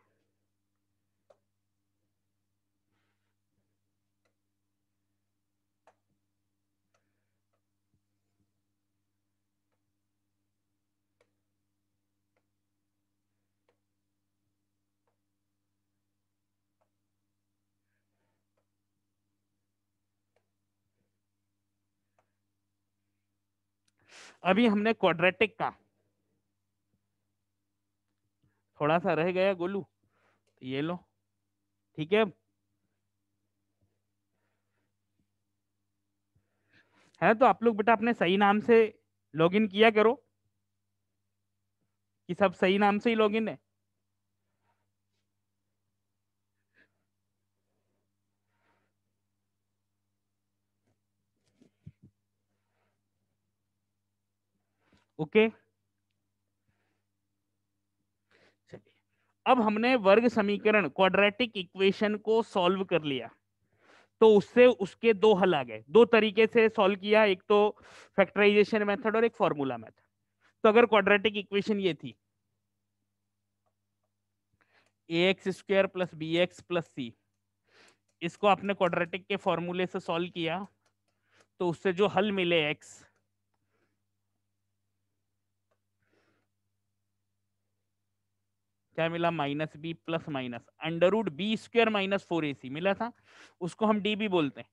अभी हमने क्वाड्रेटिक का थोड़ा सा रह गया गोलू ये लो ठीक है है तो आप लोग बेटा अपने सही नाम से लॉगिन किया करो कि सब सही नाम से ही लॉगिन है ओके अब हमने वर्ग समीकरण क्वाड्रेटिक इक्वेशन को सॉल्व कर लिया तो उससे उसके दो हल आ गए दो तरीके से सॉल्व किया एक तो फैक्टराइजेशन मेथड और एक फॉर्मूला मेथड तो अगर क्वाड्रेटिक इक्वेशन ये थी a x square plus B x plus c इसको आपने क्वाड्रेटिक के फॉर्मूले से सॉल्व किया तो उससे जो हल मिले एक्स क्या मिला minus B plus minus under root B square minus four ए सी मिला था उसको हम डी बी बोलते हैं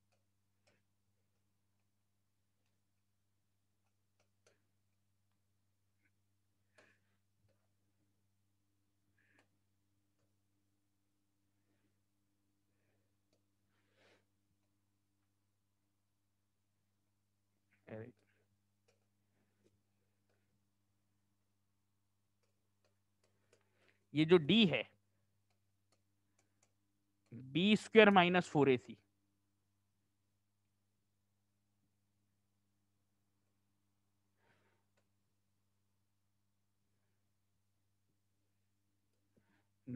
ये जो डी है बी स्क्वेयर माइनस फोर ए c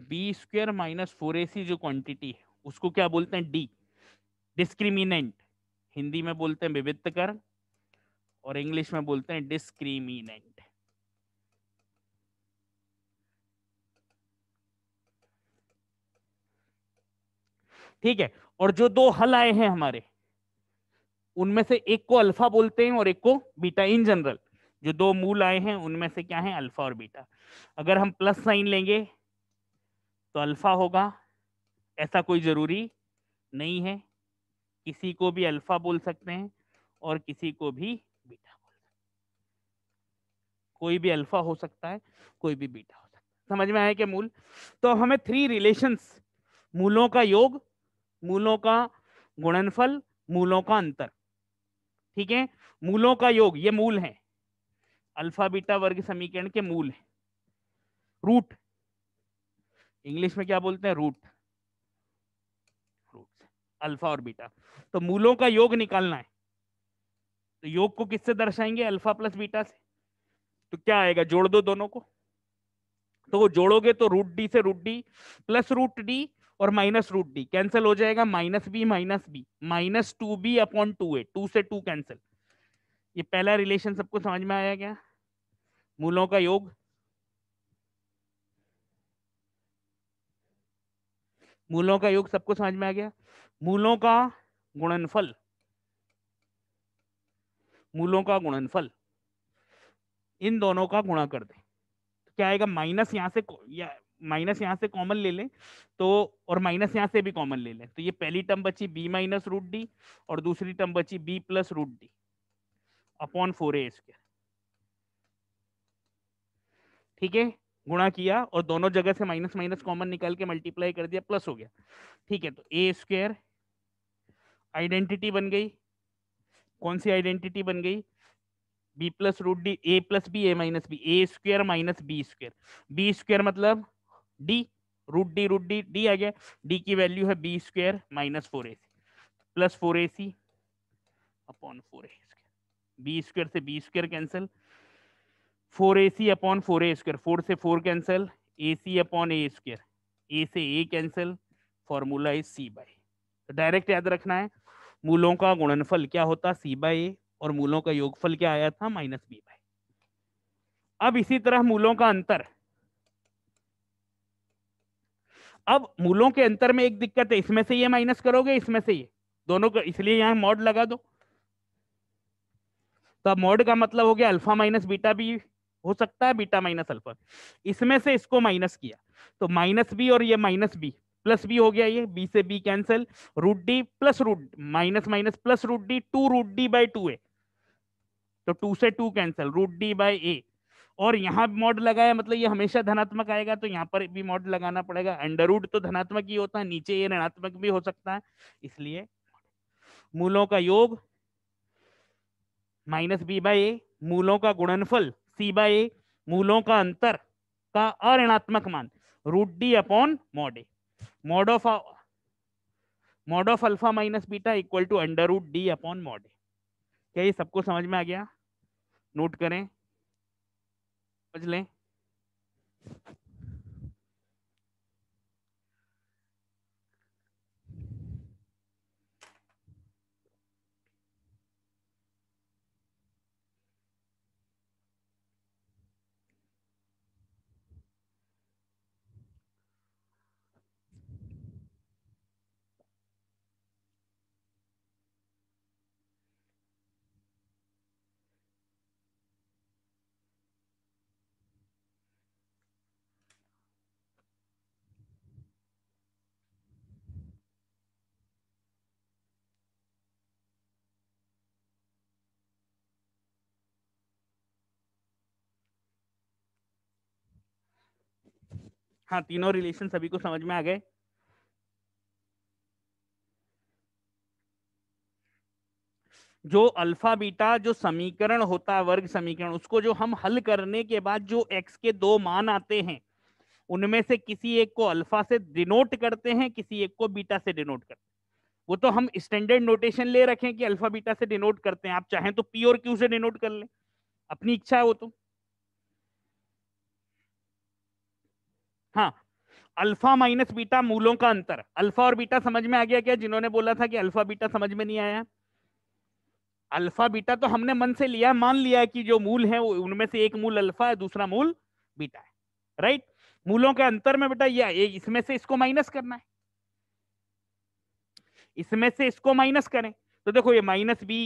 b square minus four ए सी जो क्वांटिटी है उसको क्या बोलते हैं डी डिस्क्रिमिनेंट हिंदी में बोलते हैं विविधकरण और इंग्लिश में बोलते हैं डिस्क्रिमिनेंट ठीक है और जो दो हल आए हैं हमारे उनमें से एक को अल्फा बोलते हैं और एक को बीटा इन जनरल जो दो मूल आए हैं उनमें से क्या है अल्फा और बीटा अगर हम प्लस साइन लेंगे तो अल्फा होगा ऐसा कोई जरूरी नहीं है किसी को भी अल्फा बोल सकते हैं और किसी को भी बीटा बोल सकते हैं कोई भी अल्फा हो सकता है कोई भी बीटा हो सकता है समझ में आया क्या मूल तो हमें थ्री रिलेशंस मूलों का योग मूलों का गुणनफल मूलों का अंतर ठीक है मूलों का योग ये मूल है अल्फा बीटा वर्ग समीकरण के मूल है रूट इंग्लिश में क्या बोलते हैं रूट रूट अल्फा और बीटा तो मूलों का योग निकालना है तो योग को किससे दर्शाएंगे अल्फा प्लस बीटा से तो क्या आएगा जोड़ दो दोनों को तो वो जोड़ोगे तो रूट डी से root d plus root d और माइनस रूट डी कैंसिल हो जाएगा minus b minus b minus two b upon two a two से टू कैंसिल ये पहला रिलेशन सबको समझ में आया क्या मूलों का योग मूलों का योग सबको समझ में आ गया मूलों का गुणनफल मूलों का गुणनफल इन दोनों का गुणा कर दे तो क्या आएगा माइनस यहां से या माइनस यहाँ से कॉमन ले लें तो और माइनस यहाँ से भी कॉमन ले लें तो ये पहली टर्म बची बी माइनस रूट डी और दूसरी टर्म बची b plus root d upon four a square ठीक है गुणा किया और दोनों जगह से माइनस माइनस कॉमन निकाल के मल्टीप्लाई कर दिया प्लस हो गया ठीक है तो ए स्क्र आइडेंटिटी बन गई कौन सी आइडेंटिटी बन गई b plus root d a plus b a minus b a square minus b square b square मतलब d root d root d d आ गया डी की वैल्यू है b square minus four A c plus four A C upon four a square b square से बी स्क्वेयर कैंसिल फोर ए सी अपॉन फोर ए स्क्वेयर फोर से four cancel a C upon a square ए से a cancel formula is c by तो डायरेक्ट याद रखना है मूलों का गुणनफल क्या होता सी बाय ए और मूलों का योगफल क्या आया था माइनस बी बाय अब इसी तरह मूलों का अंतर अब मूलों के अंतर में एक दिक्कत है इसमें से ये माइनस करोगे इसमें से ये दोनों को इसलिए यहां मॉड लगा दो तो अब मॉड का मतलब हो गया अल्फा माइनस बीटा भी हो सकता है बीटा माइनस अल्फा इसमें से इसको माइनस किया तो माइनस बी और ये माइनस बी प्लस बी हो गया ये बी से b cancel root d plus root minus minus plus root d two root d by two a तो टू से two cancel root d by a और यहाँ मॉड लगाया मतलब ये हमेशा धनात्मक आएगा तो यहाँ पर भी मॉड लगाना पड़ेगा अंडरवुड तो धनात्मक ही होता है नीचे ये ऋणात्मक भी हो सकता है इसलिए मूलों का योग माइनस बी बाय ए मूलों का गुणनफल सी बाय ए मूलों का अंतर का अऋणात्मक मान root d upon mod a mod of mod of alpha minus beta equal to under root d upon mod a क्या ये सबको समझ में आ गया नोट करें समझ लें हाँ तीनों रिलेशन सभी को समझ में आ गए जो अल्फा बीटा जो समीकरण होता है वर्ग समीकरण उसको जो हम हल करने के बाद जो एक्स के दो मान आते हैं उनमें से किसी एक को अल्फा से डिनोट करते हैं किसी एक को बीटा से डिनोट करते हैं वो तो हम स्टैंडर्ड नोटेशन ले रखें कि अल्फा बीटा से डिनोट करते हैं आप चाहें तो पी और क्यू से डिनोट कर ले अपनी इच्छा है वो तो हाँ अल्फा माइनस बीटा मूलों का अंतर अल्फा और बीटा समझ में आ गया क्या जिन्होंने बोला था कि अल्फा बीटा समझ में नहीं आया अल्फा बीटा तो हमने मन से लिया मान लिया कि जो मूल है उनमें से एक मूल अल्फा है दूसरा मूल बीटा है राइट मूलों के अंतर में बेटा यह इसमें से इसको माइनस करना है इसमें से इसको माइनस करें तो देखो ये माइनस बी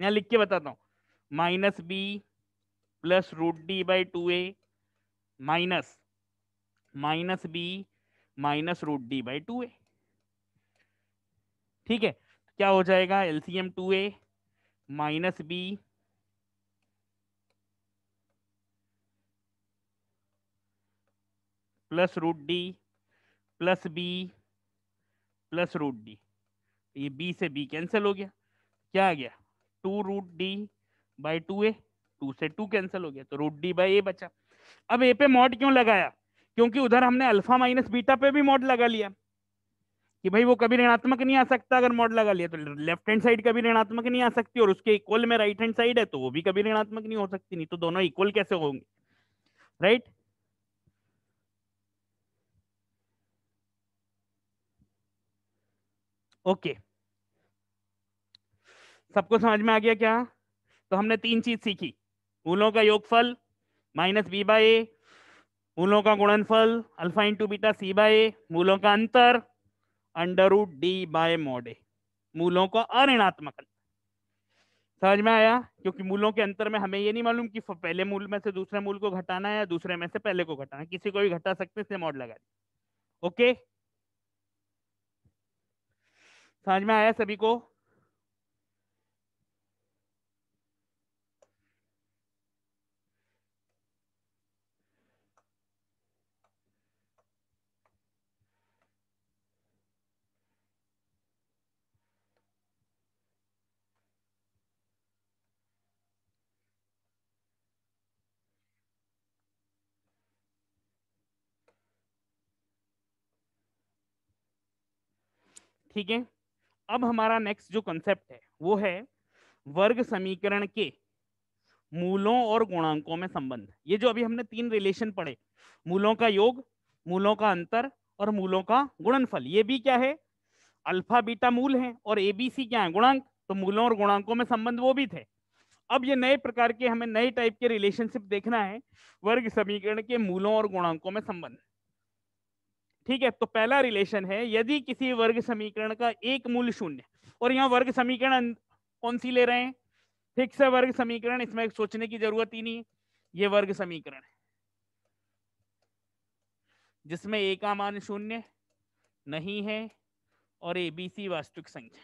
यहां लिख के बताता हूं minus B plus root d by two a minus minus b minus root d by two ए ठीक है तो क्या हो जाएगा LCM two a minus B plus root d plus b plus root d ये बी से बी कैंसिल हो गया क्या आ गया two root d by two a two से टू कैंसिल हो गया तो रूट डी बाई ए बचा अब ए पे मॉड क्यों लगाया क्योंकि उधर हमने अल्फा माइनस बीटा पे भी मॉड लगा लिया कि भाई वो कभी ऋणात्मक नहीं आ सकता अगर मॉड लगा लिया तो लेफ्ट हैंड साइड कभी ऋणात्मक नहीं आ सकती और उसके इक्वल में राइट हैंड साइड है तो वो भी कभी ऋणात्मक नहीं हो सकती नहीं तो दोनों इक्वल कैसे होंगे राइट right? Okay okay. सबको समझ में आ गया क्या तो हमने तीन चीज सीखी फूलों का योगफल माइनस बी बाय ए मूलों का गुणनफल alpha into beta c by a मूलों का अंतर under root d by mod a मूलों का अऋणात्मक समझ में आया क्योंकि मूलों के अंतर में हमें ये नहीं मालूम कि पहले मूल में से दूसरे मूल को घटाना है या दूसरे में से पहले को घटाना किसी को भी घटा सकते इसलिए मॉड लगा दी ओके समझ में आया सभी को ठीक है अब हमारा नेक्स्ट जो कंसेप्ट है वो है वर्ग समीकरण के मूलों और गुणांकों में संबंध ये जो अभी हमने तीन रिलेशन पढ़े मूलों का योग मूलों का अंतर और मूलों का गुणनफल ये भी क्या है अल्फा बीटा मूल है और एबीसी क्या है गुणांक तो मूलों और गुणांकों में संबंध वो भी थे अब ये नए प्रकार के हमें नए टाइप के रिलेशनशिप देखना है वर्ग समीकरण के मूलों और गुणांकों में संबंध ठीक है तो पहला रिलेशन है यदि किसी वर्ग समीकरण का एक मूल शून्य और यहाँ वर्ग समीकरण कौन सी ले रहे हैं ठीक से वर्ग समीकरण इसमें सोचने की जरूरत ही नहीं ये वर्ग समीकरण है जिसमें ए का मान शून्य नहीं है और ए बी सी वास्तविक संख्या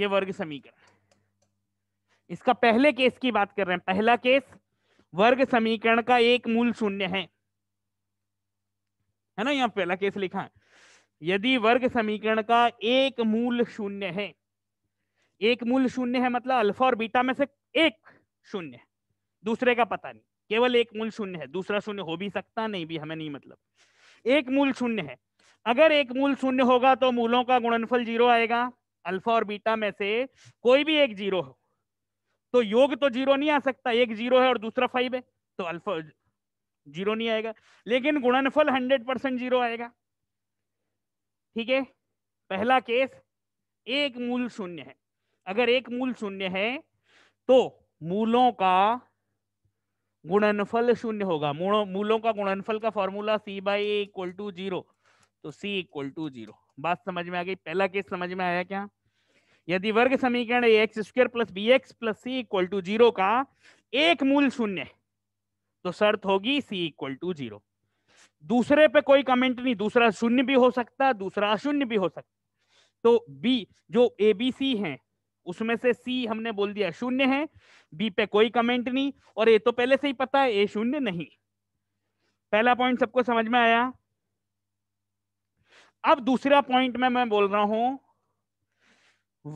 ये वर्ग समीकरण इसका पहले केस की बात कर रहे हैं पहला केस वर्ग समीकरण का एक मूल शून्य है है ना यहाँ पहला केस लिखा है यदि वर्ग समीकरण का एक मूल शून्य है एक मूल शून्य है मतलब अल्फा और बीटा में से एक शून्य है दूसरे का पता नहीं केवल एक मूल शून्य है दूसरा शून्य हो भी सकता नहीं भी हमें नहीं मतलब एक मूल शून्य है अगर एक मूल शून्य होगा तो मूलों का गुणनफल जीरो आएगा अल्फा और बीटा में से कोई भी एक जीरो हो तो योग तो जीरो नहीं आ सकता एक जीरो है और दूसरा फाइव है तो अल्फा जीरो नहीं आएगा लेकिन गुणनफल हंड्रेड परसेंट जीरो आएगा ठीक है पहला केस एक मूल शून्य है अगर एक मूल शून्य है तो मूलों का गुणनफल शून्य होगा मूलों का गुणनफल का formula c by equal to zero तो सी इक्वल टू जीरो बात समझ में आ गई पहला केस समझ में आया क्या यदि वर्ग समीकरण ए x square plus B x plus C equal to zero का एक मूल शून्य है तो शर्त होगी सी इक्वल टू जीरो दूसरे पे कोई कमेंट नहीं दूसरा शून्य भी हो सकता दूसरा अशून्य भी हो सकता तो बी जो ए बी सी है उसमें से सी हमने बोल दिया शून्य है बी पे कोई कमेंट नहीं और ए तो पहले से ही पता है ए शून्य नहीं पहला पॉइंट सबको समझ में आया अब दूसरा पॉइंट में मैं बोल रहा हूं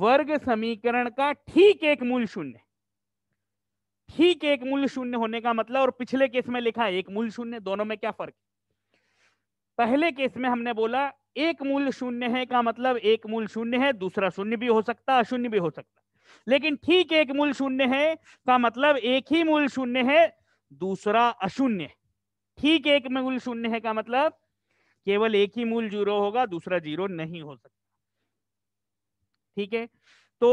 वर्ग समीकरण का ठीक एक मूल शून्य ठीक एक मूल्य शून्य होने का मतलब और पिछले केस में लिखा है एक मूल्य शून्य दोनों में क्या फर्क पहले केस में हमने बोला एक मूल्य शून्य है का मतलब एक मूल्य शून्य है दूसरा शून्य भी हो सकता है शून्य भी हो सकता लेकिन ठीक एक मूल शून्य है का मतलब एक ही मूल शून्य है दूसरा अशून्य ठीक एक मूल शून्य है का मतलब केवल एक ही मूल जीरो होगा दूसरा जीरो नहीं हो सकता ठीक है तो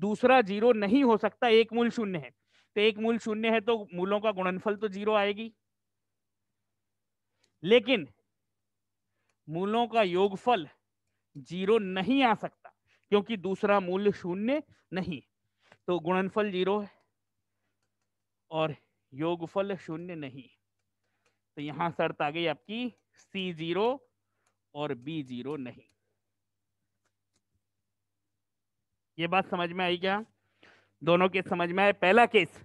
दूसरा जीरो नहीं हो सकता एक मूल शून्य है तो एक मूल शून्य है तो मूलों का गुणनफल तो जीरो आएगी लेकिन मूलों का योगफल जीरो नहीं आ सकता क्योंकि दूसरा मूल्य शून्य नहीं तो गुणनफल जीरो है और योगफल शून्य नहीं तो यहां शर्त आ गई आपकी सी जीरो और बी जीरो नहीं ये बात समझ में आई क्या दोनों केस समझ में आए पहला केस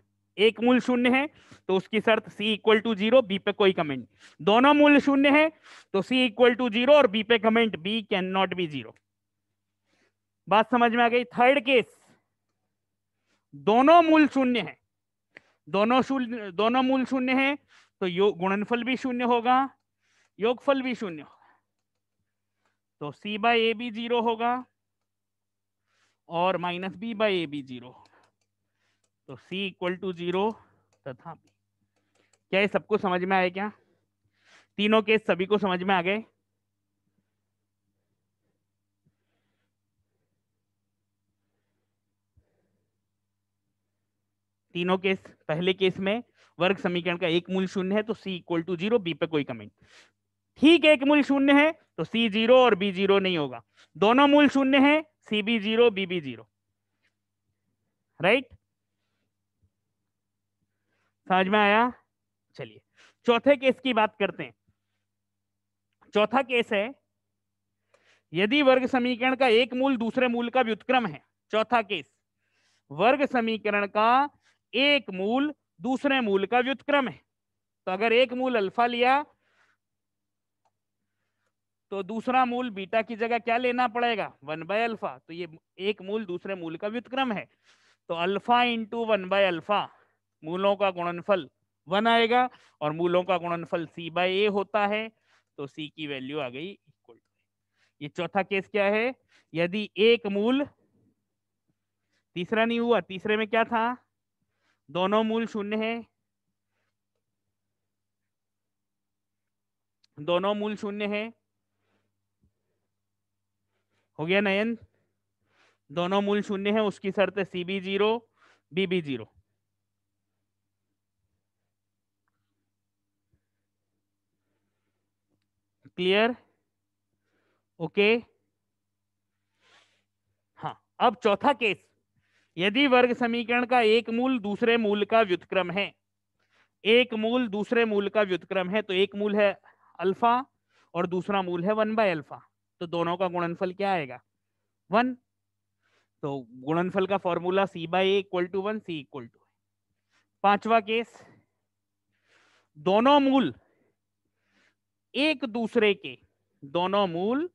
एक मूल शून्य है तो उसकी शर्त c equal to zero b पे कोई कमेंट दोनों मूल शून्य है तो c इक्वल टू जीरो और b पे comment b can not b zero बात समझ में आ गई थर्ड केस दोनों मूल शून्य है दोनों शून्य दोनों मूल शून्य है तो योग गुणनफल भी शून्य होगा योगफल भी शून्य होगा तो c बाई ए भी जीरो होगा और माइनस बी बाई ए भी जीरो होगा तो c इक्वल टू जीरो तथा b क्या ये सबको समझ में आया क्या तीनों केस सभी को समझ में आ गए तीनों केस पहले केस में वर्ग समीकरण का एक मूल शून्य है तो c equal to zero b पे कोई कमेंट ठीक है एक मूल शून्य है तो c जीरो और b जीरो नहीं होगा दोनों मूल शून्य है c b zero b b zero right समझ में आया चलिए चौथे केस की बात करते हैं चौथा केस है यदि वर्ग समीकरण का एक मूल दूसरे मूल का व्युतक्रम है चौथा केस वर्ग समीकरण का एक मूल दूसरे मूल का व्युतक्रम है तो अगर एक मूल अल्फा लिया तो दूसरा मूल बीटा की जगह क्या लेना पड़ेगा वन बाय अल्फा तो ये एक मूल दूसरे मूल का व्युतक्रम है तो alpha into one by alpha मूलों का गुणनफल वन आएगा और मूलों का गुणनफल सी बाई ए होता है तो सी की वैल्यू आ गई इक्वल ये चौथा केस क्या है यदि एक मूल तीसरा नहीं हुआ तीसरे में क्या था दोनों मूल शून्य है दोनों मूल शून्य है हो गया नयन दोनों मूल शून्य है उसकी शर्त c b zero b b zero clear okay हाँ अब चौथा केस यदि वर्ग समीकरण का एक मूल दूसरे मूल का व्युतक्रम है एक मूल दूसरे मूल का व्युतक्रम है तो एक मूल है अल्फा और दूसरा मूल है वन बाय अल्फा तो दोनों का गुणनफल क्या आएगा वन तो गुणनफल का formula c by equal to one c equal to पांचवा केस दोनों मूल एक दूसरे के दोनों मूल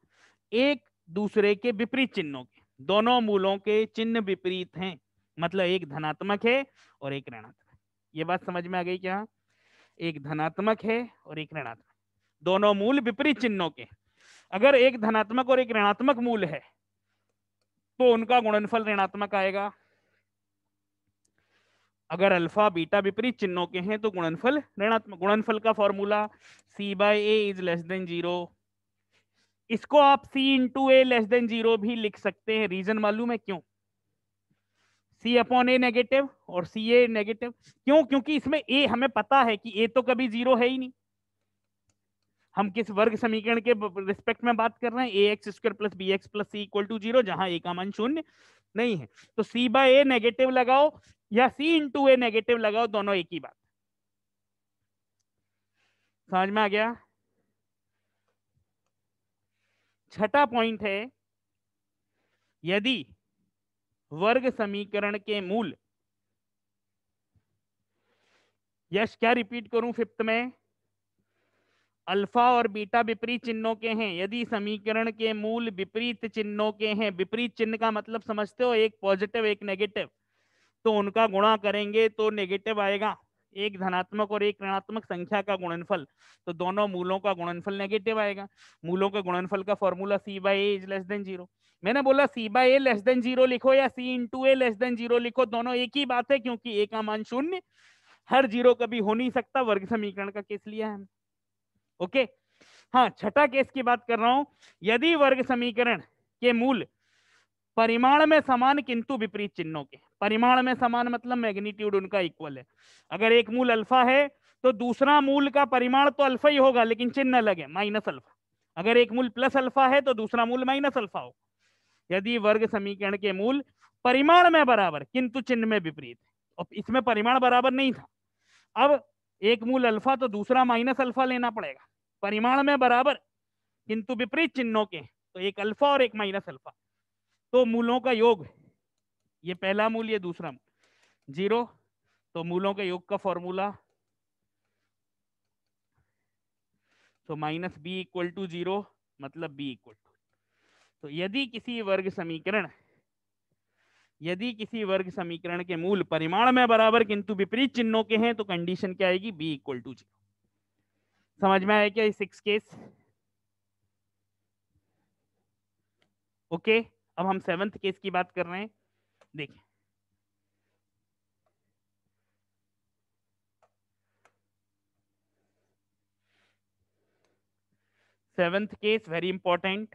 एक दूसरे के विपरीत चिन्हों के दोनों मूलों के चिन्ह विपरीत हैं मतलब एक धनात्मक है और एक ऋणात्मक ये बात समझ में आ गई क्या एक धनात्मक है और एक ऋणात्मक दोनों मूल विपरीत चिन्हों के अगर एक धनात्मक और एक ऋणात्मक मूल है तो उनका गुणनफल ऋणात्मक आएगा अगर अल्फा बीटा विपरीत चिन्हों के हैं तो गुणनफल ऋणात्मक गुणनफल का formula c by a is less than zero इसको आप c into a less than zero भी लिख सकते हैं रीजन मालूम है क्यों सी अपॉन ए नेगेटिव और सी ए नेगेटिव क्यों क्योंकि इसमें ए हमें पता है कि ए तो कभी जीरो है ही नहीं हम किस वर्ग समीकरण के रिस्पेक्ट में बात कर रहे हैं a x square plus B x plus C equal to zero जहां ए का मान शून्य नहीं है तो सी बाय ए नेगेटिव लगाओ या सी इंटू ए नेगेटिव लगाओ दोनों एक ही बात समझ में आ गया छठा पॉइंट है यदि वर्ग समीकरण के मूल यश क्या रिपीट करूं फिफ्थ में अल्फा और बीटा विपरीत चिन्हों के हैं यदि समीकरण के मूल विपरीत चिन्हों के हैं विपरीत चिन्ह का मतलब समझते हो एक पॉजिटिव एक नेगेटिव तो उनका गुणा करेंगे तो नेगेटिव आएगा एक धनात्मक और एक ऋणात्मक संख्या का गुणनफल तो दोनों मूलों का गुणनफल नेगेटिव आएगा मूलों के गुणनफल का formula c by a less than zero मैंने बोला c by a less than zero लिखो या c into a less than zero लिखो दोनों एक ही बात है क्योंकि ए का मान शून्य हर जीरो कभी हो नहीं सकता वर्ग समीकरण का केस लिया है ओके हाँ छठा केस की बात कर रहा हूं यदि वर्ग समीकरण के मूल परिमाण में समान किंतु विपरीत चिन्हों के परिमाण में समान मतलब मैग्नीट्यूड उनका इक्वल है अगर एक मूल अल्फा है तो दूसरा मूल का परिमाण तो अल्फा ही होगा लेकिन चिन्ह अलग है माइनस अल्फा अगर एक मूल प्लस अल्फा है तो दूसरा मूल माइनस अल्फा होगा यदि वर्ग समीकरण के मूल परिमाण में बराबर किंतु चिन्ह में विपरीत और इसमें परिमाण बराबर नहीं था अब एक मूल अल्फा तो दूसरा माइनस अल्फा लेना पड़ेगा परिमाण में बराबर किंतु विपरीत चिन्हों के तो एक अल्फा और एक माइनस अल्फा तो मूलों का योग है ये पहला मूल ये दूसरा मूल जीरो तो मूलों के योग का फॉर्मूला तो minus b equal to zero मतलब बी इक्वल टू तो यदि किसी वर्ग समीकरण यदि किसी वर्ग समीकरण के मूल परिमाण में बराबर किंतु विपरीत चिन्हों के हैं तो कंडीशन क्या आएगी बी इक्वल टू जीरो समझ में आया क्या सिक्स केस ओके अब हम सेवेंथ केस की बात कर रहे हैं देखें seventh case very important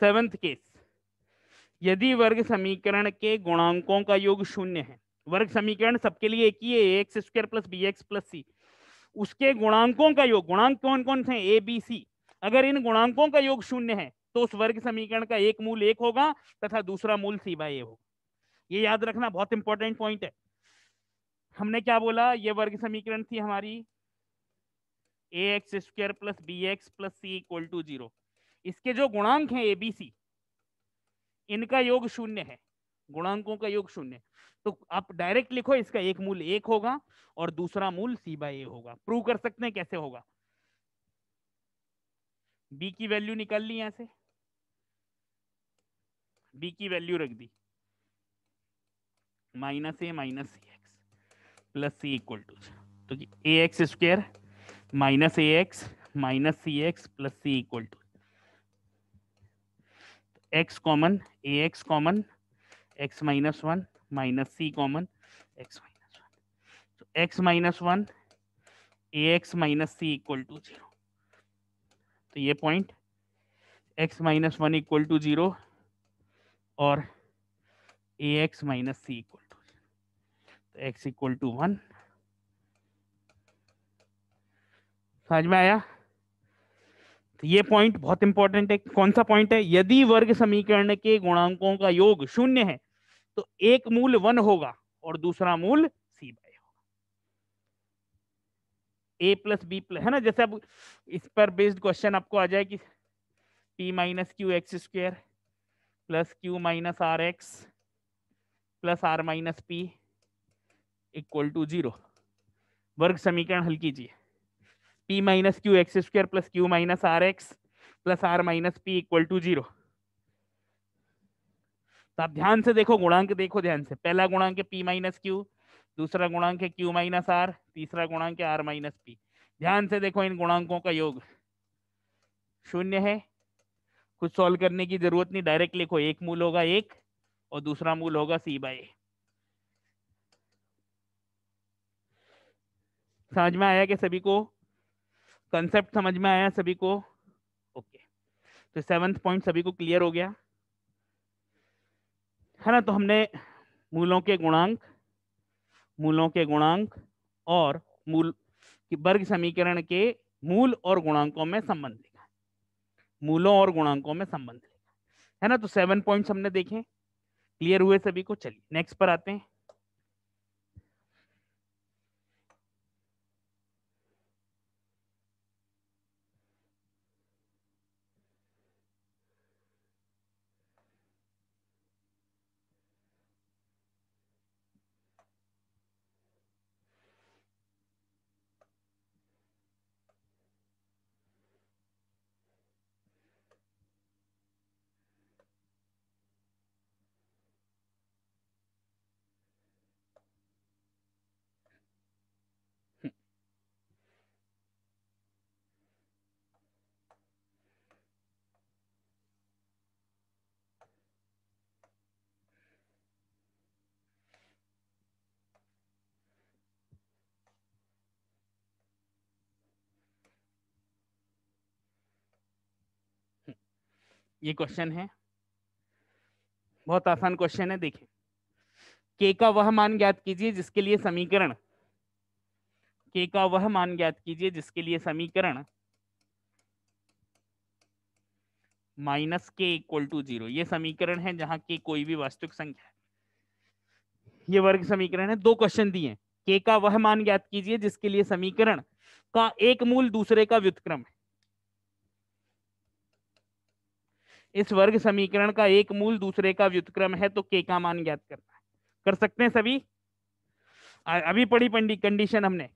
seventh case यदि वर्ग समीकरण के गुणांकों का योग शून्य है वर्ग समीकरण सबके लिए एक ही है x square plus B x plus c उसके गुणांकों का योग गुणांक कौन कौन से ए बी सी अगर इन गुणांकों का योग शून्य है तो उस वर्ग समीकरण का एक मूल एक होगा तथा दूसरा मूल सी बाय ए होगा ये याद रखना बहुत इंपॉर्टेंट पॉइंट है हमने क्या बोला ये वर्ग समीकरण थी हमारी a x square plus B x plus C equal to zero इसके जो गुणांक हैं एबीसी इनका योग शून्य है गुणांकों का योग शून्य तो आप डायरेक्ट लिखो इसका एक मूल एक होगा और दूसरा मूल सी बाई ए होगा प्रूव कर सकते हैं कैसे होगा बी की वैल्यू निकाल ली यहां से बी की वैल्यू रख दी minus a minus c x plus C equal to तो a x square minus a x minus c x plus C equal to x common a x common x minus one minus c common x minus one तो x minus one a x minus c equal to zero तो ये point x minus one equal to zero और a x minus c equal to तो एक्स इक्वल टू वन समझ में आया तो ये पॉइंट बहुत इंपॉर्टेंट है कौन सा पॉइंट है यदि वर्ग समीकरण के गुणांकों का योग शून्य है तो एक मूल वन होगा और दूसरा मूल सी बाई होगा ए प्लस बी प्लस है ना जैसे अब इस पर बेस्ड क्वेश्चन आपको आ जाए कि p minus q x square plus q minus r x plus r minus p equal to zero वर्ग समीकरण हल कीजिए p minus q x square plus q minus r x plus r minus p equal to zero तो आप ध्यान से देखो गुणांक देखो ध्यान से पहला गुणांक है p माइनस क्यू दूसरा गुणांक है q माइनस आर तीसरा गुणांक है r माइनस पी ध्यान से देखो इन गुणांकों का योग शून्य है कुछ सॉल्व करने की जरूरत नहीं डायरेक्ट लिखो एक मूल होगा एक और दूसरा मूल होगा सी बाय समझ में आया कि सभी को कंसेप्ट समझ में आया सभी को ओके तो सेवन्थ पॉइंट सभी को क्लियर हो गया है ना तो हमने मूलों के गुणांक मूलों के गुणांक और मूल वर्ग समीकरण के मूल और गुणांकों में संबंध है मूलों और गुणांकों में संबंध लिखा है ना तो सेवन पॉइंट्स हमने देखे क्लियर हुए सभी को चलिए नेक्स्ट पर आते हैं ये क्वेश्चन है बहुत आसान क्वेश्चन है देखिए के का वह मान ज्ञात कीजिए जिसके लिए समीकरण के का वह मान ज्ञात कीजिए जिसके लिए समीकरण minus k equal to zero ये समीकरण है जहां के कोई भी वास्तविक संख्या है ये वर्ग समीकरण है दो क्वेश्चन दिए के का वह मान ज्ञात कीजिए जिसके लिए समीकरण का एक मूल दूसरे का व्युतक्रम है इस वर्ग समीकरण का एक मूल दूसरे का व्युतक्रम है तो के का मान ज्ञात करना है कर सकते हैं सभी अभी पढ़ी पंडी कंडीशन हमने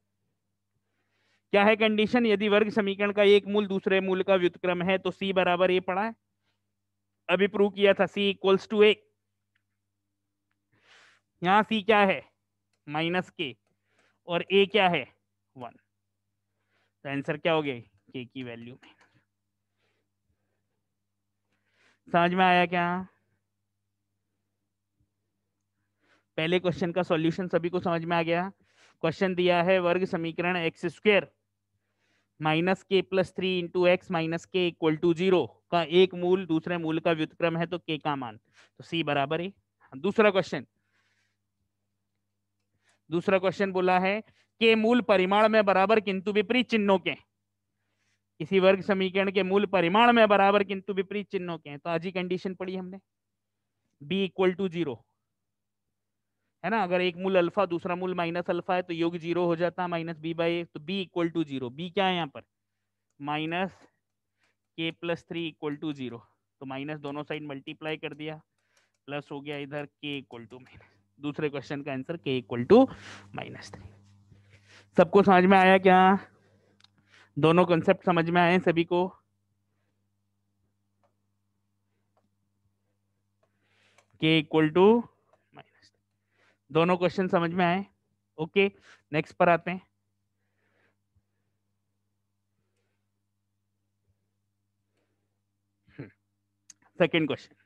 क्या है कंडीशन यदि वर्ग समीकरण का एक मूल दूसरे मूल का व्युतक्रम है तो सी बराबर ए पड़ा है अभी प्रूव किया था सी इक्वल्स टू ए यहां सी क्या है माइनस के और ए क्या है वन तो आंसर क्या हो गया के की वैल्यू में समझ में आया क्या पहले क्वेश्चन का सॉल्यूशन सभी को समझ में आ गया क्वेश्चन दिया है वर्ग समीकरण x square minus k plus three into x minus k equal to zero का एक मूल दूसरे मूल का व्युतक्रम है तो के का मान तो सी बराबर है दूसरा क्वेश्चन दूसरा क्वेश्चन बोला है के मूल परिमाण में बराबर किंतु विपरीत चिन्हों के किसी वर्ग समीकरण के मूल परिमाण में बराबर किंतु विपरीत चिन्हों के हैं तो आज ही कंडीशन पड़ी हमने b इक्वल टू जीरो है ना अगर एक मूल अल्फा दूसरा मूल माइनस अल्फा है तो योग जीरो हो जाता है माइनस बी बाई तो b equal to zero b क्या है यहाँ पर minus k plus three equal to zero तो माइनस दोनों साइड मल्टीप्लाई कर दिया प्लस हो गया इधर के इक्वल टू माइनस दूसरे क्वेश्चन का answer k equal to minus three सबको समझ में आया क्या दोनों कॉन्सेप्ट समझ में आए हैं सभी को के इक्वल टू माइनस दोनों क्वेश्चन समझ में आए ओके नेक्स्ट पर आते हैं सेकेंड hmm. क्वेश्चन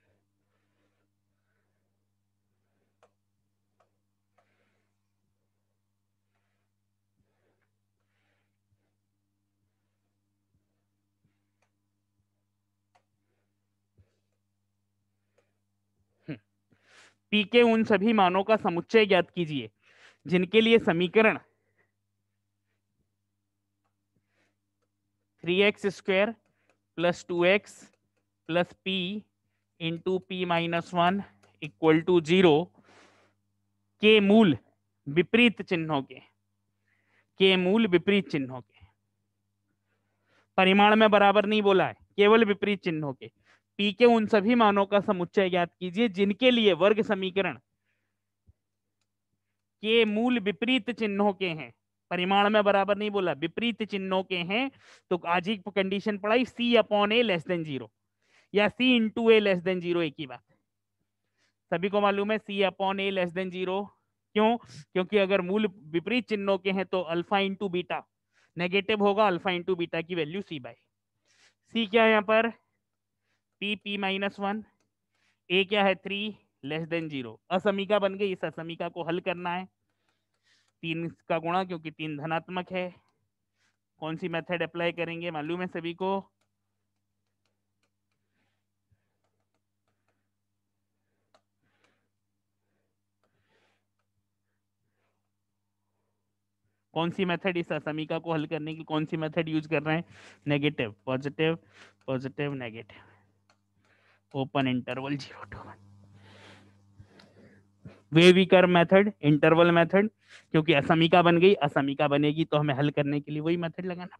पी के उन सभी मानों का समुच्चय ज्ञात कीजिए जिनके लिए समीकरण three x square plus two x plus p into p minus one equal to zero के मूल विपरीत चिन्हों के के मूल विपरीत चिन्हों के परिमाण में बराबर नहीं बोला है केवल विपरीत चिन्हों के पी के उन सभी मानों का समुच्चय ज्ञात कीजिए जिनके लिए वर्ग समीकरण के मूल विपरीत चिन्हों के हैं परिमाण में बराबर नहीं बोला विपरीत चिन्हों के हैं तो आज ही कंडीशन पढ़ाई c upon a less than zero या c into a less than zero एक ही बात सभी को मालूम है c upon a less than zero क्यों क्योंकि अगर मूल विपरीत चिन्हों के हैं तो अल्फा इंटू बीटा नेगेटिव होगा अल्फा इंटू बीटा की वैल्यू सी बाई सी क्या है यहाँ पर p p minus one a क्या है थ्री लेस देन जीरो असमीका बन गई इस असमीका को हल करना है तीन का गुणा क्योंकि तीन धनात्मक है कौन सी मेथड अप्लाई करेंगे मालूम है सभी को कौन सी मेथड इस असमिका को हल करने की कौन सी मेथड यूज कर रहे हैं negative positive positive negative interval zero to one way wavy curve method interval method क्योंकि असमिका बन गई असमिका बनेगी तो हमें हल करने के लिए वही मेथड लगाना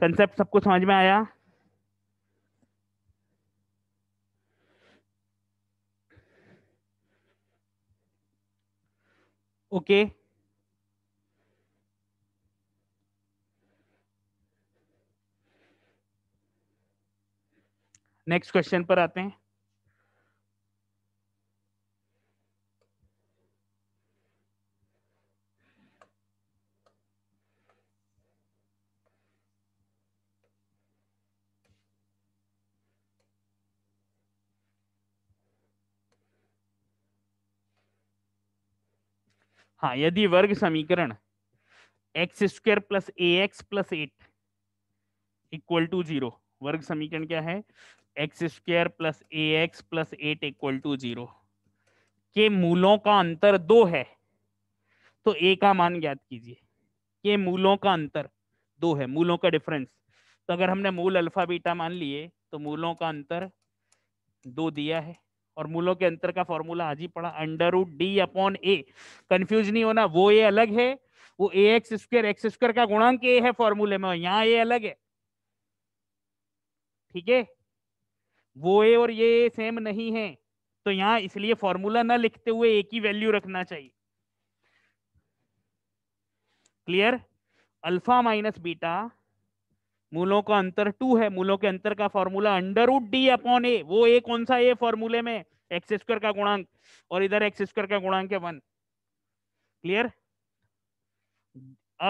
कंसेप्ट सबको समझ में आया ओके okay. नेक्स्ट क्वेश्चन पर आते हैं हाँ यदि वर्ग समीकरण x square plus a x plus eight equal to zero वर्ग समीकरण क्या है x square plus a x plus eight equal to zero के मूलों का अंतर दो है तो ए का मान ज्ञात कीजिए के मूलों का अंतर दो है मूलों का डिफरेंस तो अगर हमने मूल अल्फा बीटा मान लिए तो मूलों का अंतर दो दिया है और मूलों के अंतर का फॉर्मूला आज ही पढ़ा under root d upon a confuse नहीं होना वो ये अलग है वो a x square x square का गुणांक ए है फॉर्मूले में यहाँ ए अलग है ठीक है वो ए और ये ए सेम नहीं है तो यहाँ इसलिए फॉर्मूला ना लिखते हुए एक ही वैल्यू रखना चाहिए क्लियर अल्फा माइनस बीटा मूलों का अंतर टू है मूलों के अंतर का formula under root d upon a वो ए कौन सा ए फॉर्मूले में एक्स स्क्वायर का गुणांक और इधर एक्स स्क्वायर का गुणांक है वन क्लियर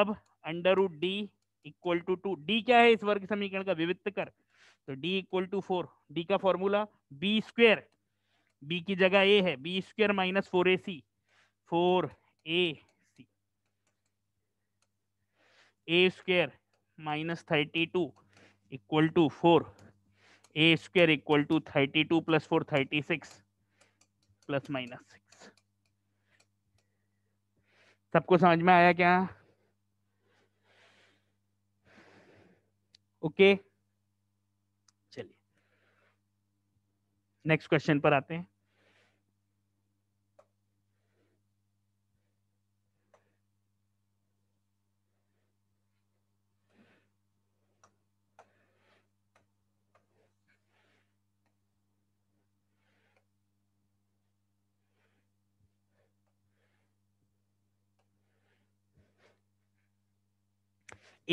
अब under root d equal to two d क्या है इस वर्ग समीकरण का विविध कर तो d equal to four d का फॉर्मूला बी स्क्वेयर बी की जगह ए है b square minus four A c four A c a square minus thirty two equal to four A square equal to thirty two plus four thirty six plus minus six सबको समझ में आया क्या ओके okay. नेक्स्ट क्वेश्चन पर आते हैं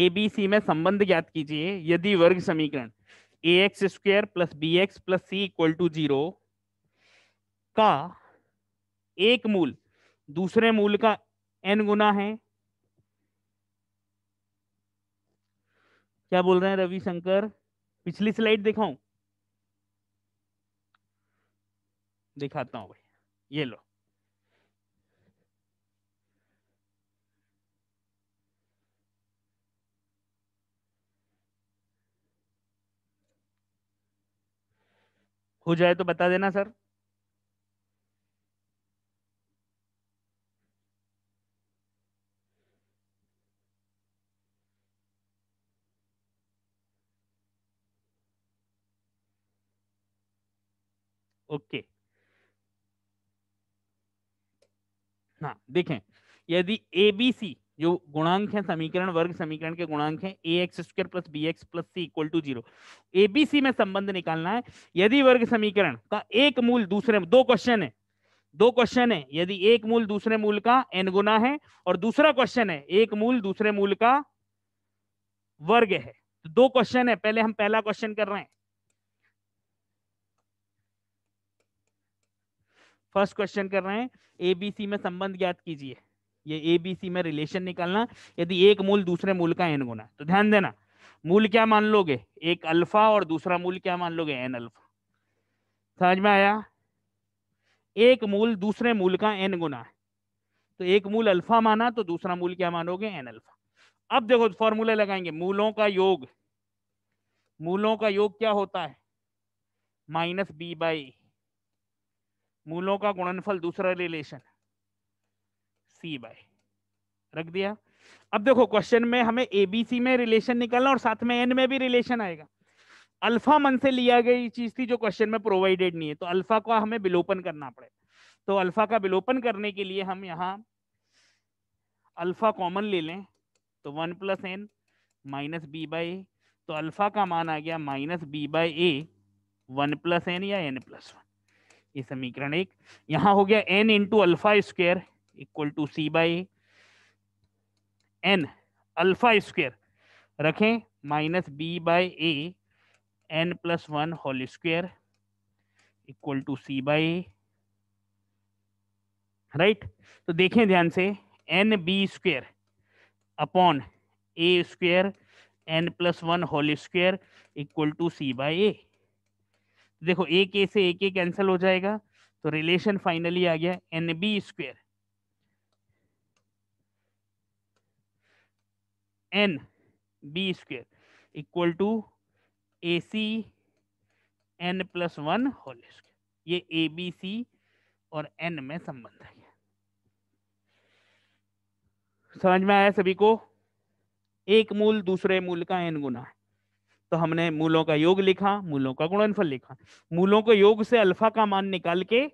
एबीसी में संबंध ज्ञात कीजिए यदि वर्ग समीकरण ए x square plus B x plus C equal to zero का एक मूल दूसरे मूल का एन गुना है क्या बोल रहे हैं रविशंकर पिछली स्लाइड दिखाऊं दिखाता हूं भाई ये लो हो जाए तो बता देना सर ओके okay. हाँ देखें यदि एबीसी जो गुणांक है समीकरण वर्ग समीकरण के गुणांक है a x square plus B x plus C equal to zero a b c में संबंध निकालना है यदि वर्ग समीकरण का एक मूल दूसरे दो क्वेश्चन है दो क्वेश्चन है यदि एक मूल दूसरे मूल का एन गुना है और दूसरा क्वेश्चन है एक मूल दूसरे मूल का वर्ग है तो दो क्वेश्चन है पहले हम पहला क्वेश्चन कर रहे हैं फर्स्ट क्वेश्चन कर रहे हैं एबीसी में संबंध ज्ञात कीजिए ये ए बी सी में रिलेशन निकालना यदि एक मूल दूसरे मूल का एन गुना तो ध्यान देना मूल क्या मान लोगे एक अल्फा और दूसरा मूल क्या मान लोगे एन अल्फा समझ में आया एक मूल दूसरे मूल का एन गुना है तो एक मूल अल्फा माना तो दूसरा मूल क्या मानोगे एन अल्फा अब देखो फॉर्मूले लगाएंगे मूलों का योग मूलों का योग क्या होता है माइनस बी बाई मूलों का गुणनफल दूसरा रिलेशन सी बाय रख दिया अब देखो क्वेश्चन में हमें एबीसी में रिलेशन निकालना और साथ में एन में भी रिलेशन आएगा अल्फा मन से लिया गई चीज थी जो क्वेश्चन में प्रोवाइडेड नहीं है तो अल्फा का हमें विलोपन करना पड़ेगा तो अल्फा का विलोपन करने के लिए हम यहाँ अल्फा कॉमन ले लें तो one plus n minus B by a तो अल्फा का मान आ गया minus B by a one plus n या एन प्लस वन ये समीकरण एक यहाँ हो गया n into alpha square equal to c by n alpha square रखें minus B by a n plus one whole square equal to c by right तो देखें ध्यान से n b square upon a square N plus one whole square equal to c by a देखो एक ए से एक ए कैंसिल हो जाएगा तो रिलेशन फाइनली आ गया n b square n b square equal to a c n plus one whole square ये ए बी सी और एन में संबंध है समझ में आया सभी को एक मूल दूसरे मूल का एन गुना है तो हमने मूलों का योग लिखा मूलों का गुणनफल लिखा मूलों के योग से अल्फा का मान निकाल के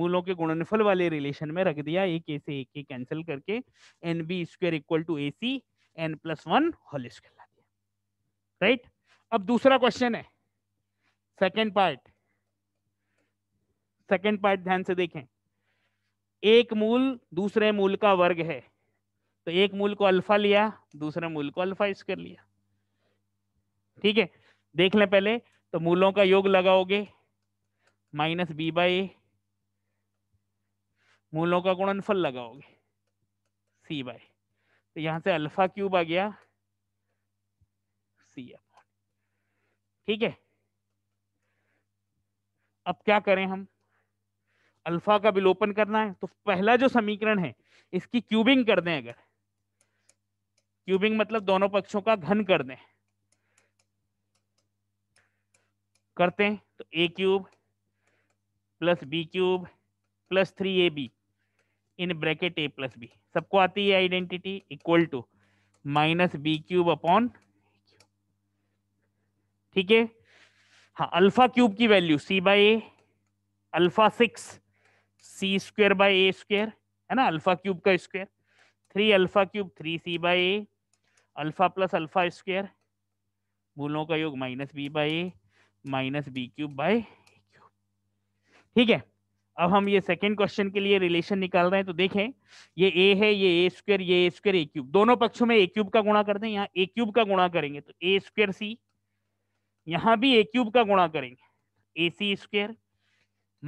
मूलों के गुणनफल वाले रिलेशन में रख दिया एक ए से एक कैंसिल करके n b square equal to a c n plus one whole square ला दिया राइट अब दूसरा क्वेश्चन है सेकेंड पार्ट सेकेंड पार्ट ध्यान से देखें एक मूल दूसरे मूल का वर्ग है तो एक मूल को अल्फा लिया दूसरे मूल को अल्फा स्क्वायर लिया ठीक है देख लें पहले तो मूलों का योग लगाओगे माइनस बी बाई मूलों का गुणनफल लगाओगे सी बाई तो यहां से अल्फा क्यूब आ गया सी अपॉन ठीक है अब क्या करें हम अल्फा का विलोपन करना है तो पहला जो समीकरण है इसकी क्यूबिंग कर दें अगर क्यूबिंग मतलब दोनों पक्षों का घन कर दें करते हैं तो a cube plus b cube plus three a b in bracket a plus b सबको आती है identity equal to minus b cube upon ठीक है हाँ अल्फा क्यूब की value c by a alpha six c square by a square है ना अल्फा क्यूब का square three alpha cube three c by a alpha plus alpha square भूलों का योग minus B by a minus b cube by cube ठीक है अब हम ये सेकेंड क्वेश्चन के लिए रिलेशन निकाल रहे हैं तो देखें ये ए है ये ए स्क्वेयर ये ए स्क्वेयर ए क्यूब दोनों पक्षों में ए क्यूब का गुणा कर दें यहाँ ए क्यूब का गुणा करेंगे तो ए स्क्वेयर सी यहाँ भी ए क्यूब का गुणा करेंगे ए सी स्क्वेयर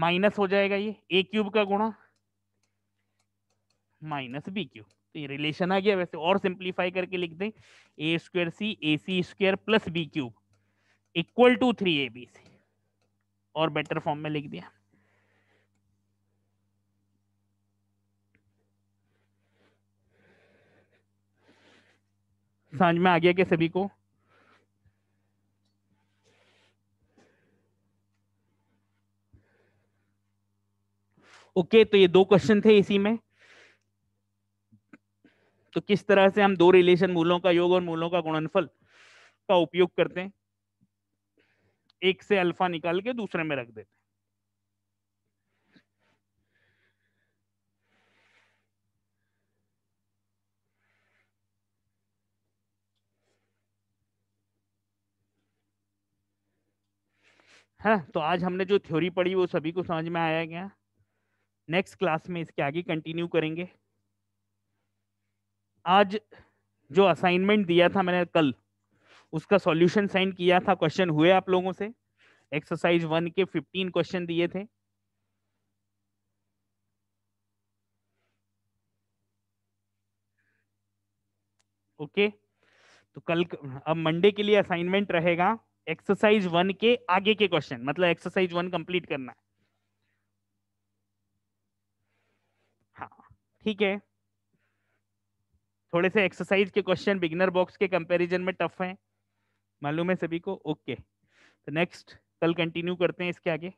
माइनस हो जाएगा ये ए क्यूब का गुणा माइनस बी क्यूब तो ये रिलेशन आ गया वैसे और सिंप्लीफाई करके लिख दें a square c a c square plus b cube equal to three a B c और बेटर फॉर्म में लिख दिया समझ में आ गया क्या सभी को ओके okay, तो ये दो क्वेश्चन थे इसी में तो किस तरह से हम दो रिलेशन मूलों का योग और मूलों का गुणनफल का उपयोग करते हैं एक से अल्फा निकाल के दूसरे में रख देते हैं है हाँ, तो आज हमने जो थ्योरी पढ़ी वो सभी को समझ में आया गया नेक्स्ट क्लास में इसके आगे कंटिन्यू करेंगे आज जो असाइनमेंट दिया था मैंने कल उसका सॉल्यूशन साइन किया था क्वेश्चन हुए आप लोगों से एक्सरसाइज वन के फिफ्टीन क्वेश्चन दिए थे ओके okay? तो कल अब मंडे के लिए असाइनमेंट रहेगा एक्सरसाइज वन के आगे के क्वेश्चन मतलब एक्सरसाइज वन कंप्लीट करना है हाँ ठीक है थोड़े से एक्सरसाइज के क्वेश्चन बिगनर बॉक्स के कंपैरिजन में टफ हैं मालूम है सभी को ओके तो नेक्स्ट कल कंटिन्यू करते हैं इसके आगे